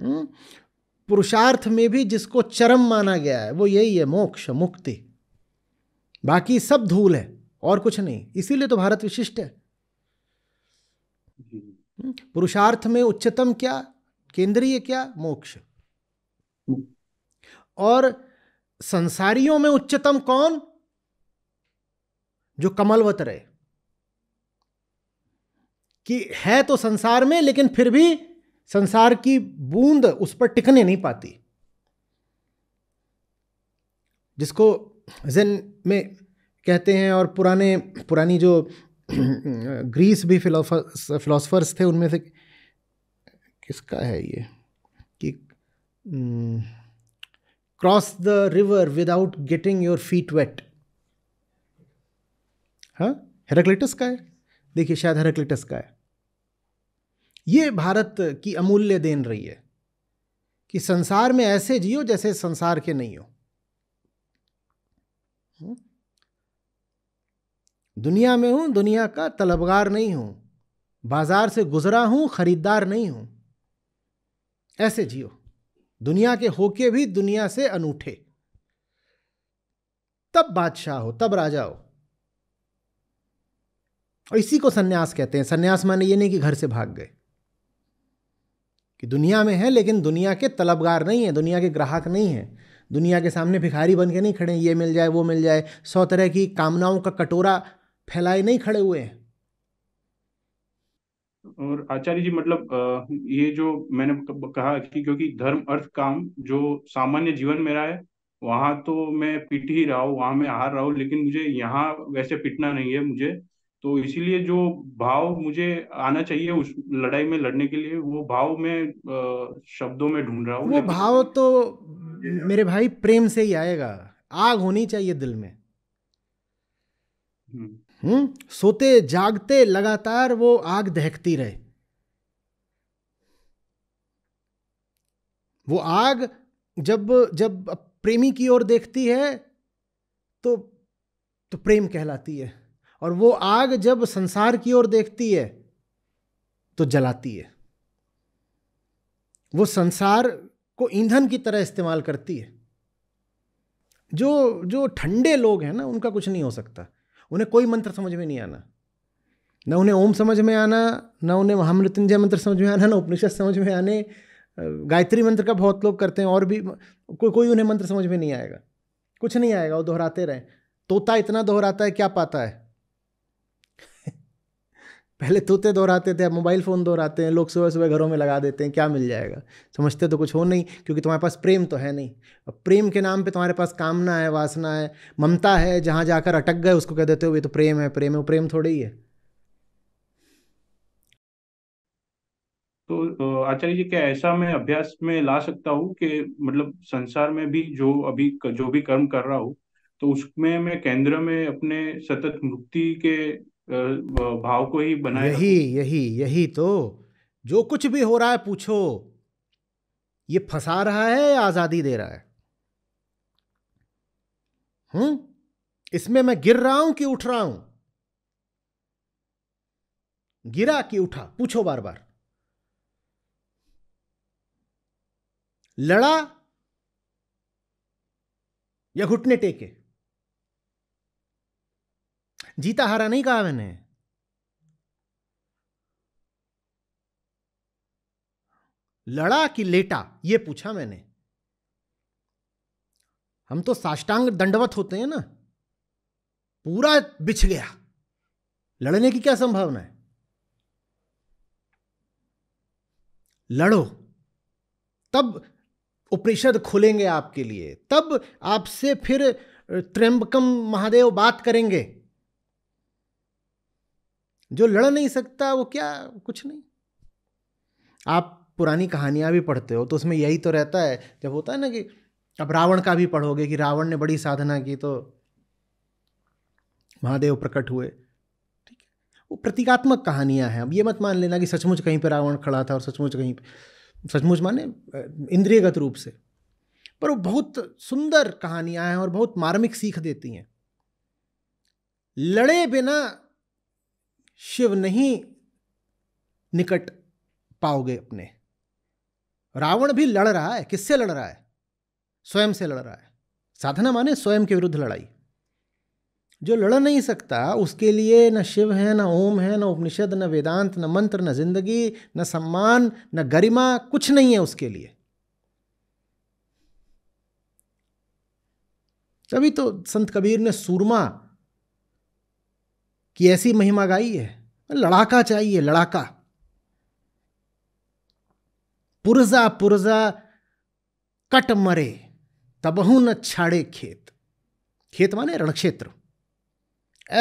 हम्म? पुरुषार्थ में भी जिसको चरम माना गया है वो यही है मोक्ष मुक्ति बाकी सब धूल है और कुछ नहीं इसीलिए तो भारत विशिष्ट है हम्म? पुरुषार्थ में उच्चतम क्या केंद्रीय क्या मोक्ष और संसारियों में उच्चतम कौन जो कमलवत रहे कि है तो संसार में लेकिन फिर भी संसार की बूंद उस पर टिकने नहीं पाती जिसको जेन में कहते हैं और पुराने पुरानी जो <clears throat> ग्रीस भी फिलोसफर्स थे उनमें से किसका है ये कि cross the river without getting your feet wet हाँ हेराक्लेटस का है देखिए शायद हरक्लिटस का है ये भारत की अमूल्य देन रही है कि संसार में ऐसे जियो जैसे संसार के नहीं हो हम्म? दुनिया में हूं दुनिया का तलबगार नहीं हूं बाजार से गुजरा हूं खरीदार नहीं हूं ऐसे जियो दुनिया के होके भी दुनिया से अनूठे तब बादशाह हो तब राजा हो और इसी को सन्यास कहते हैं सन्यास माने ये नहीं कि घर से भाग गए कि दुनिया में है लेकिन दुनिया के तलबगार नहीं है दुनिया के ग्राहक नहीं है दुनिया के सामने भिखारी बन के नहीं खड़े ये मिल जाए वो मिल जाए सौ तरह की कामनाओं का कटोरा फैलाए नहीं खड़े हुए हैं और आचार्य जी मतलब ये जो मैंने कहा कि क्योंकि धर्म अर्थ काम जो सामान्य जीवन मेरा है वहां तो मैं पिट ही रहा हूँ वहां मैं हार रहा हूँ लेकिन मुझे यहाँ वैसे पिटना नहीं है मुझे तो इसीलिए जो भाव मुझे आना चाहिए उस लड़ाई में लड़ने के लिए वो भाव में शब्दों में ढूंढ रहा हूँ वो भाव तो मेरे भाई प्रेम से ही आएगा आग होनी चाहिए दिल में हम्म।, हम्म सोते जागते लगातार वो आग दहकती रहे वो आग जब जब प्रेमी की ओर देखती है तो तो प्रेम कहलाती है और वो आग जब संसार की ओर देखती है तो जलाती है वो संसार को ईंधन की तरह इस्तेमाल करती है जो जो ठंडे लोग हैं ना उनका कुछ नहीं हो सकता उन्हें कोई मंत्र समझ में नहीं आना ना उन्हें ओम समझ में आना ना उन्हें महामृत्युंजय मंत्र समझ में आना ना उपनिषद समझ में आने गायत्री मंत्र का बहुत लोग करते हैं और भी कोई कोई उन्हें मंत्र समझ में नहीं आएगा कुछ नहीं आएगा वो दोहराते रहें तोता इतना दोहराता है क्या पाता है पहले तोते दोहराते थे अब मोबाइल फ़ोन दोहराते हैं लोग सुबह सुबह घरों में लगा देते हैं क्या मिल जाएगा समझते तो कुछ हो नहीं क्योंकि तुम्हारे पास प्रेम तो है नहीं अब प्रेम के नाम पे तुम्हारे पास कामना है वासना है ममता है जहाँ जाकर अटक गए उसको कह देते हो ये तो प्रेम है प्रेम है वो प्रेम थोड़े ही है तो आचार्य जी क्या ऐसा मैं अभ्यास में ला सकता हूँ कि मतलब संसार में भी जो अभी जो भी कर्म कर रहा हूँ तो उसमें मैं केंद्र में अपने सतत मुक्ति के भाव को ही बनाए यही यही यही तो जो कुछ भी हो रहा है पूछो ये फंसा रहा है या आज़ादी दे रहा है हम्म इसमें मैं गिर रहा हूं कि उठ रहा हूं गिरा कि उठा पूछो बार बार लड़ा या घुटने टेके जीता हारा नहीं कहा मैंने लड़ा कि लेटा ये पूछा मैंने हम तो साष्टांग दंडवत होते हैं ना पूरा बिछ गया लड़ने की क्या संभावना है लड़ो तब उपनिषद खोलेंगे आपके लिए तब आपसे फिर त्र्यंबकम महादेव बात करेंगे जो लड़ नहीं सकता वो क्या कुछ नहीं आप पुरानी कहानियाँ भी पढ़ते हो तो उसमें यही तो रहता है जब होता है ना कि अब रावण का भी पढ़ोगे कि रावण ने बड़ी साधना की तो महादेव प्रकट हुए ठीक है वो प्रतीकात्मक कहानियाँ हैं अब ये मत मान लेना कि सचमुच कहीं पर रावण खड़ा था और सचमुच कहीं पर सचमुच माने इंद्रियगत रूप से पर वो बहुत सुंदर कहानियाँ हैं और बहुत मार्मिक सीख देती हैं लड़े बिना शिव नहीं निकट पाओगे अपने रावण भी लड़ रहा है किससे लड़ रहा है स्वयं से लड़ रहा है साधना माने स्वयं के विरुद्ध लड़ाई जो लड़ नहीं सकता उसके लिए न शिव है न ओम है न उपनिषद न वेदांत न मंत्र न जिंदगी न सम्मान न गरिमा कुछ नहीं है उसके लिए तभी तो संत कबीर ने सूरमा कि ऐसी महिमा गाई है लड़ाका चाहिए लड़ाका पुरजा पुरजा कट मरे तबहू न छाड़े खेत खेत माने रणक्षेत्र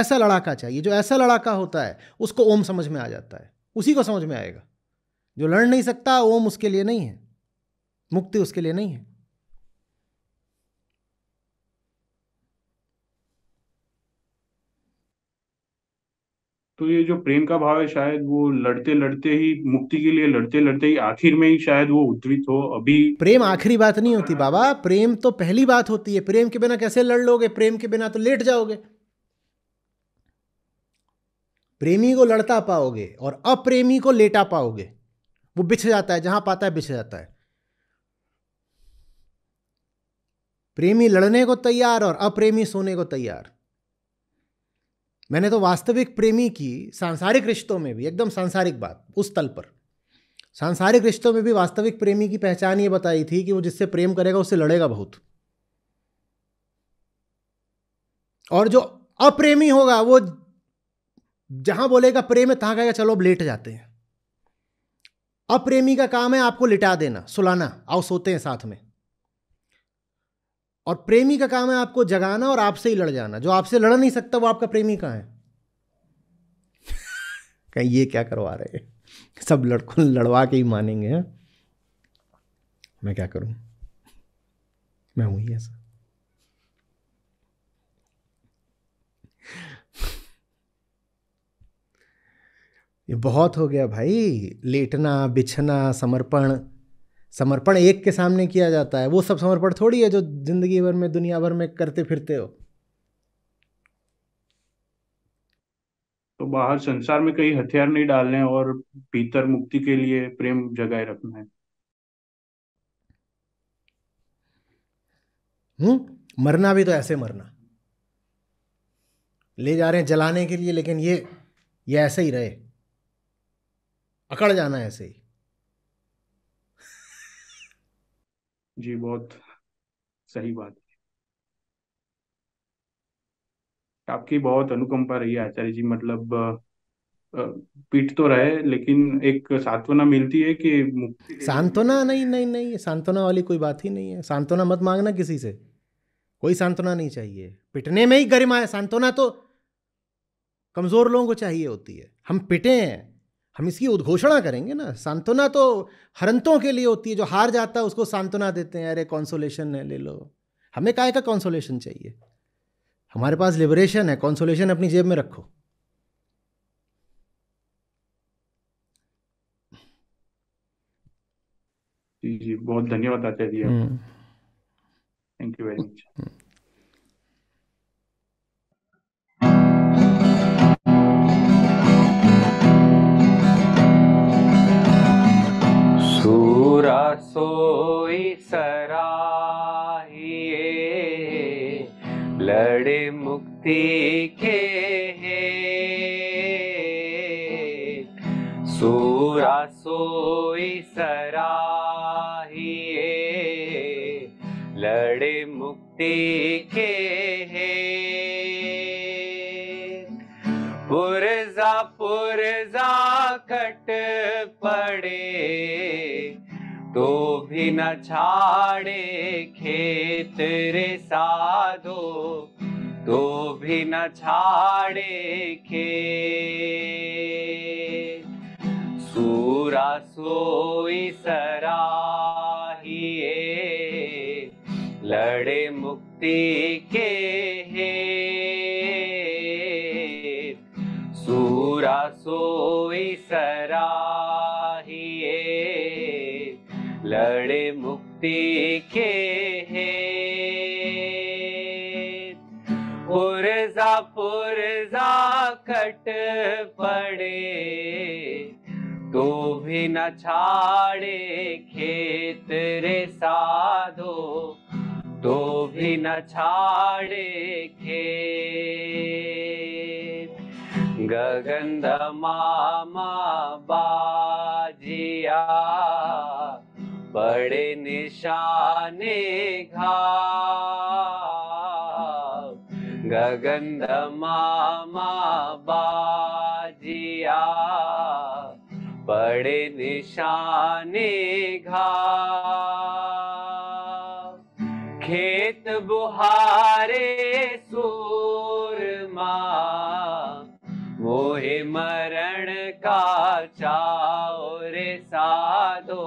ऐसा लड़ाका चाहिए जो ऐसा लड़ाका होता है उसको ओम समझ में आ जाता है उसी को समझ में आएगा जो लड़ नहीं सकता ओम उसके लिए नहीं है मुक्ति उसके लिए नहीं है तो ये जो प्रेम का भाव है शायद वो लड़ते लड़ते ही मुक्ति के लिए लड़ते लड़ते ही आखिर में ही शायद वो उद्वित हो अभी प्रेम आखिरी बात नहीं होती बाबा प्रेम तो पहली बात होती है प्रेम के बिना कैसे लड़ लोगे प्रेम के बिना तो लेट जाओगे प्रेमी को लड़ता पाओगे और अप्रेमी को लेटा पाओगे वो बिछ जाता है जहां पाता है बिछ जाता है प्रेमी लड़ने को तैयार और अप्रेमी सोने को तैयार मैंने तो वास्तविक प्रेमी की सांसारिक रिश्तों में भी एकदम सांसारिक बात उस तल पर सांसारिक रिश्तों में भी वास्तविक प्रेमी की पहचान ये बताई थी कि वो जिससे प्रेम करेगा उससे लड़ेगा बहुत और जो अप्रेमी होगा वो जहां बोलेगा प्रेम है तहां कहेगा चलो अब लेट जाते हैं अप्रेमी का काम है आपको लिटा देना सुलाना आओ सोते हैं साथ में और प्रेमी का काम है आपको जगाना और आपसे ही लड़ जाना जो आपसे लड़ नहीं सकता वो आपका प्रेमी कहाँ है <laughs> कहीं ये क्या करवा रहे हैं सब लड़कों लड़वा के ही मानेंगे हैं हाँ? मैं क्या करूं मैं हूं ही ऐसा <laughs> ये बहुत हो गया भाई लेटना बिछना समर्पण समर्पण एक के सामने किया जाता है वो सब समर्पण थोड़ी है जो जिंदगी भर में दुनिया भर में करते फिरते हो तो बाहर संसार में कई हथियार नहीं डालने और भीतर मुक्ति के लिए प्रेम जगाए रखना है हम्म मरना भी तो ऐसे मरना ले जा रहे हैं जलाने के लिए लेकिन ये ये ऐसे ही रहे अकड़ जाना ऐसे ही जी बहुत सही बात है आपकी बहुत अनुकंपा रही है आचार्य जी मतलब पीट तो रहे लेकिन एक सांत्वना मिलती है कि सांत्वना नहीं नहीं नहीं सांत्वना वाली कोई बात ही नहीं है सांत्वना मत मांगना किसी से कोई सांत्वना नहीं चाहिए पिटने में ही गरिमा है सांत्वना तो कमजोर लोगों को चाहिए होती है हम पिटे हैं हम इसकी उद्घोषणा करेंगे ना सांत्वना तो हरंतों के लिए होती है जो हार जाता है उसको सांत्वना देते हैं अरे कॉन्सोलेशन है ले लो हमें काय का कॉन्सोलेशन चाहिए हमारे पास लिबरेशन है कॉन्सोलेशन अपनी जेब में रखो जी जी बहुत धन्यवाद आचार्य जी थैंक यू वेरी मच सोई सराहिए लड़े मुक्ति के सूरा सोई सराहिए लड़े मुक्ति के पुरजा पुरजा कट पड़े भी न छाड़े खेत रे साधो तो भी न छाड़े खे सूरा सोई सराहिए लड़े मुक्ति के हे सूरा सोई सरा देखे हैं पुरजा पुरजा कट पड़े तो भी न छाड़े खेत रे साधो तो भी न छाड़े खे गगन मामा बाजिया बड़े निशाने घा गगन मामा बाजिया बड़े निशाने घा खेत बुहारे सूरमा मोहे मरण का चाओ रे साधो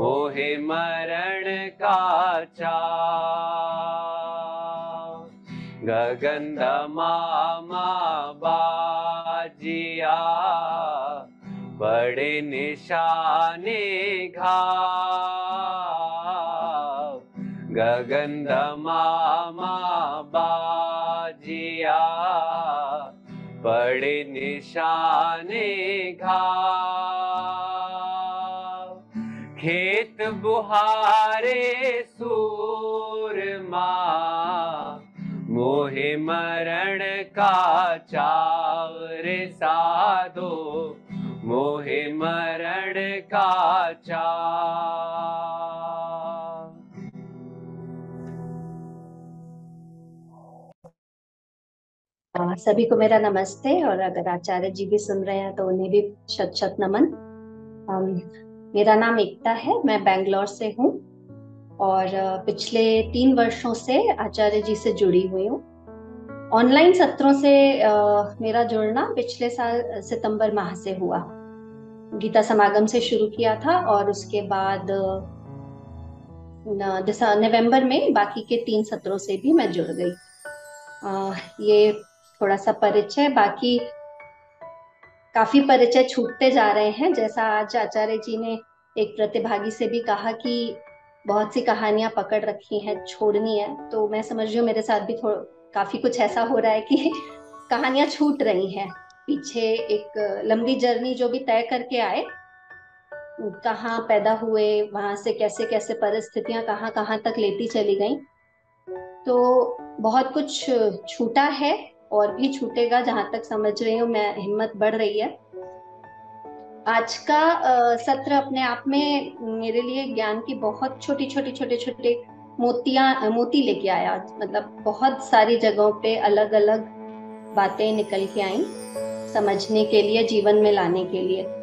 मोहे मरण का चा गगन मामा बाजिया बड़े निशाने घा गगन मामा बाजिया बड़े निशाने घा बुहारे सूरमा मोहे मरण का चार साधो मोहे मरण का चार सभी को मेरा नमस्ते और अगर आचार्य जी भी सुन रहे हैं तो उन्हें भी शत शत नमन मेरा नाम एकता है मैं बैंगलोर से हूँ और पिछले तीन वर्षों से आचार्य जी से जुड़ी हुई हूँ ऑनलाइन सत्रों से मेरा जुड़ना पिछले साल सितंबर माह से हुआ गीता समागम से शुरू किया था और उसके बाद नवंबर में बाकी के तीन सत्रों से भी मैं जुड़ गई ये थोड़ा सा परिचय बाकी काफी परिचय छूटते जा रहे हैं जैसा आज आचार्य जी ने एक प्रतिभागी से भी कहा कि बहुत सी कहानियां पकड़ रखी हैं छोड़नी है तो मैं समझ रही हूँ मेरे साथ भी थोड़ा काफी कुछ ऐसा हो रहा है कि <laughs> कहानियां छूट रही हैं पीछे एक लंबी जर्नी जो भी तय करके आए कहाँ पैदा हुए वहां से कैसे कैसे परिस्थितियां कहाँ कहाँ तक लेती चली गई तो बहुत कुछ छूटा है और भी छूटेगा जहां तक समझ रही हूँ मैं हिम्मत बढ़ रही है आज का सत्र अपने आप में मेरे लिए ज्ञान की बहुत छोटी छोटी छोटे छोटे मोतिया मोती लेके आया मतलब बहुत सारी जगहों पे अलग अलग बातें निकल के आई समझने के लिए जीवन में लाने के लिए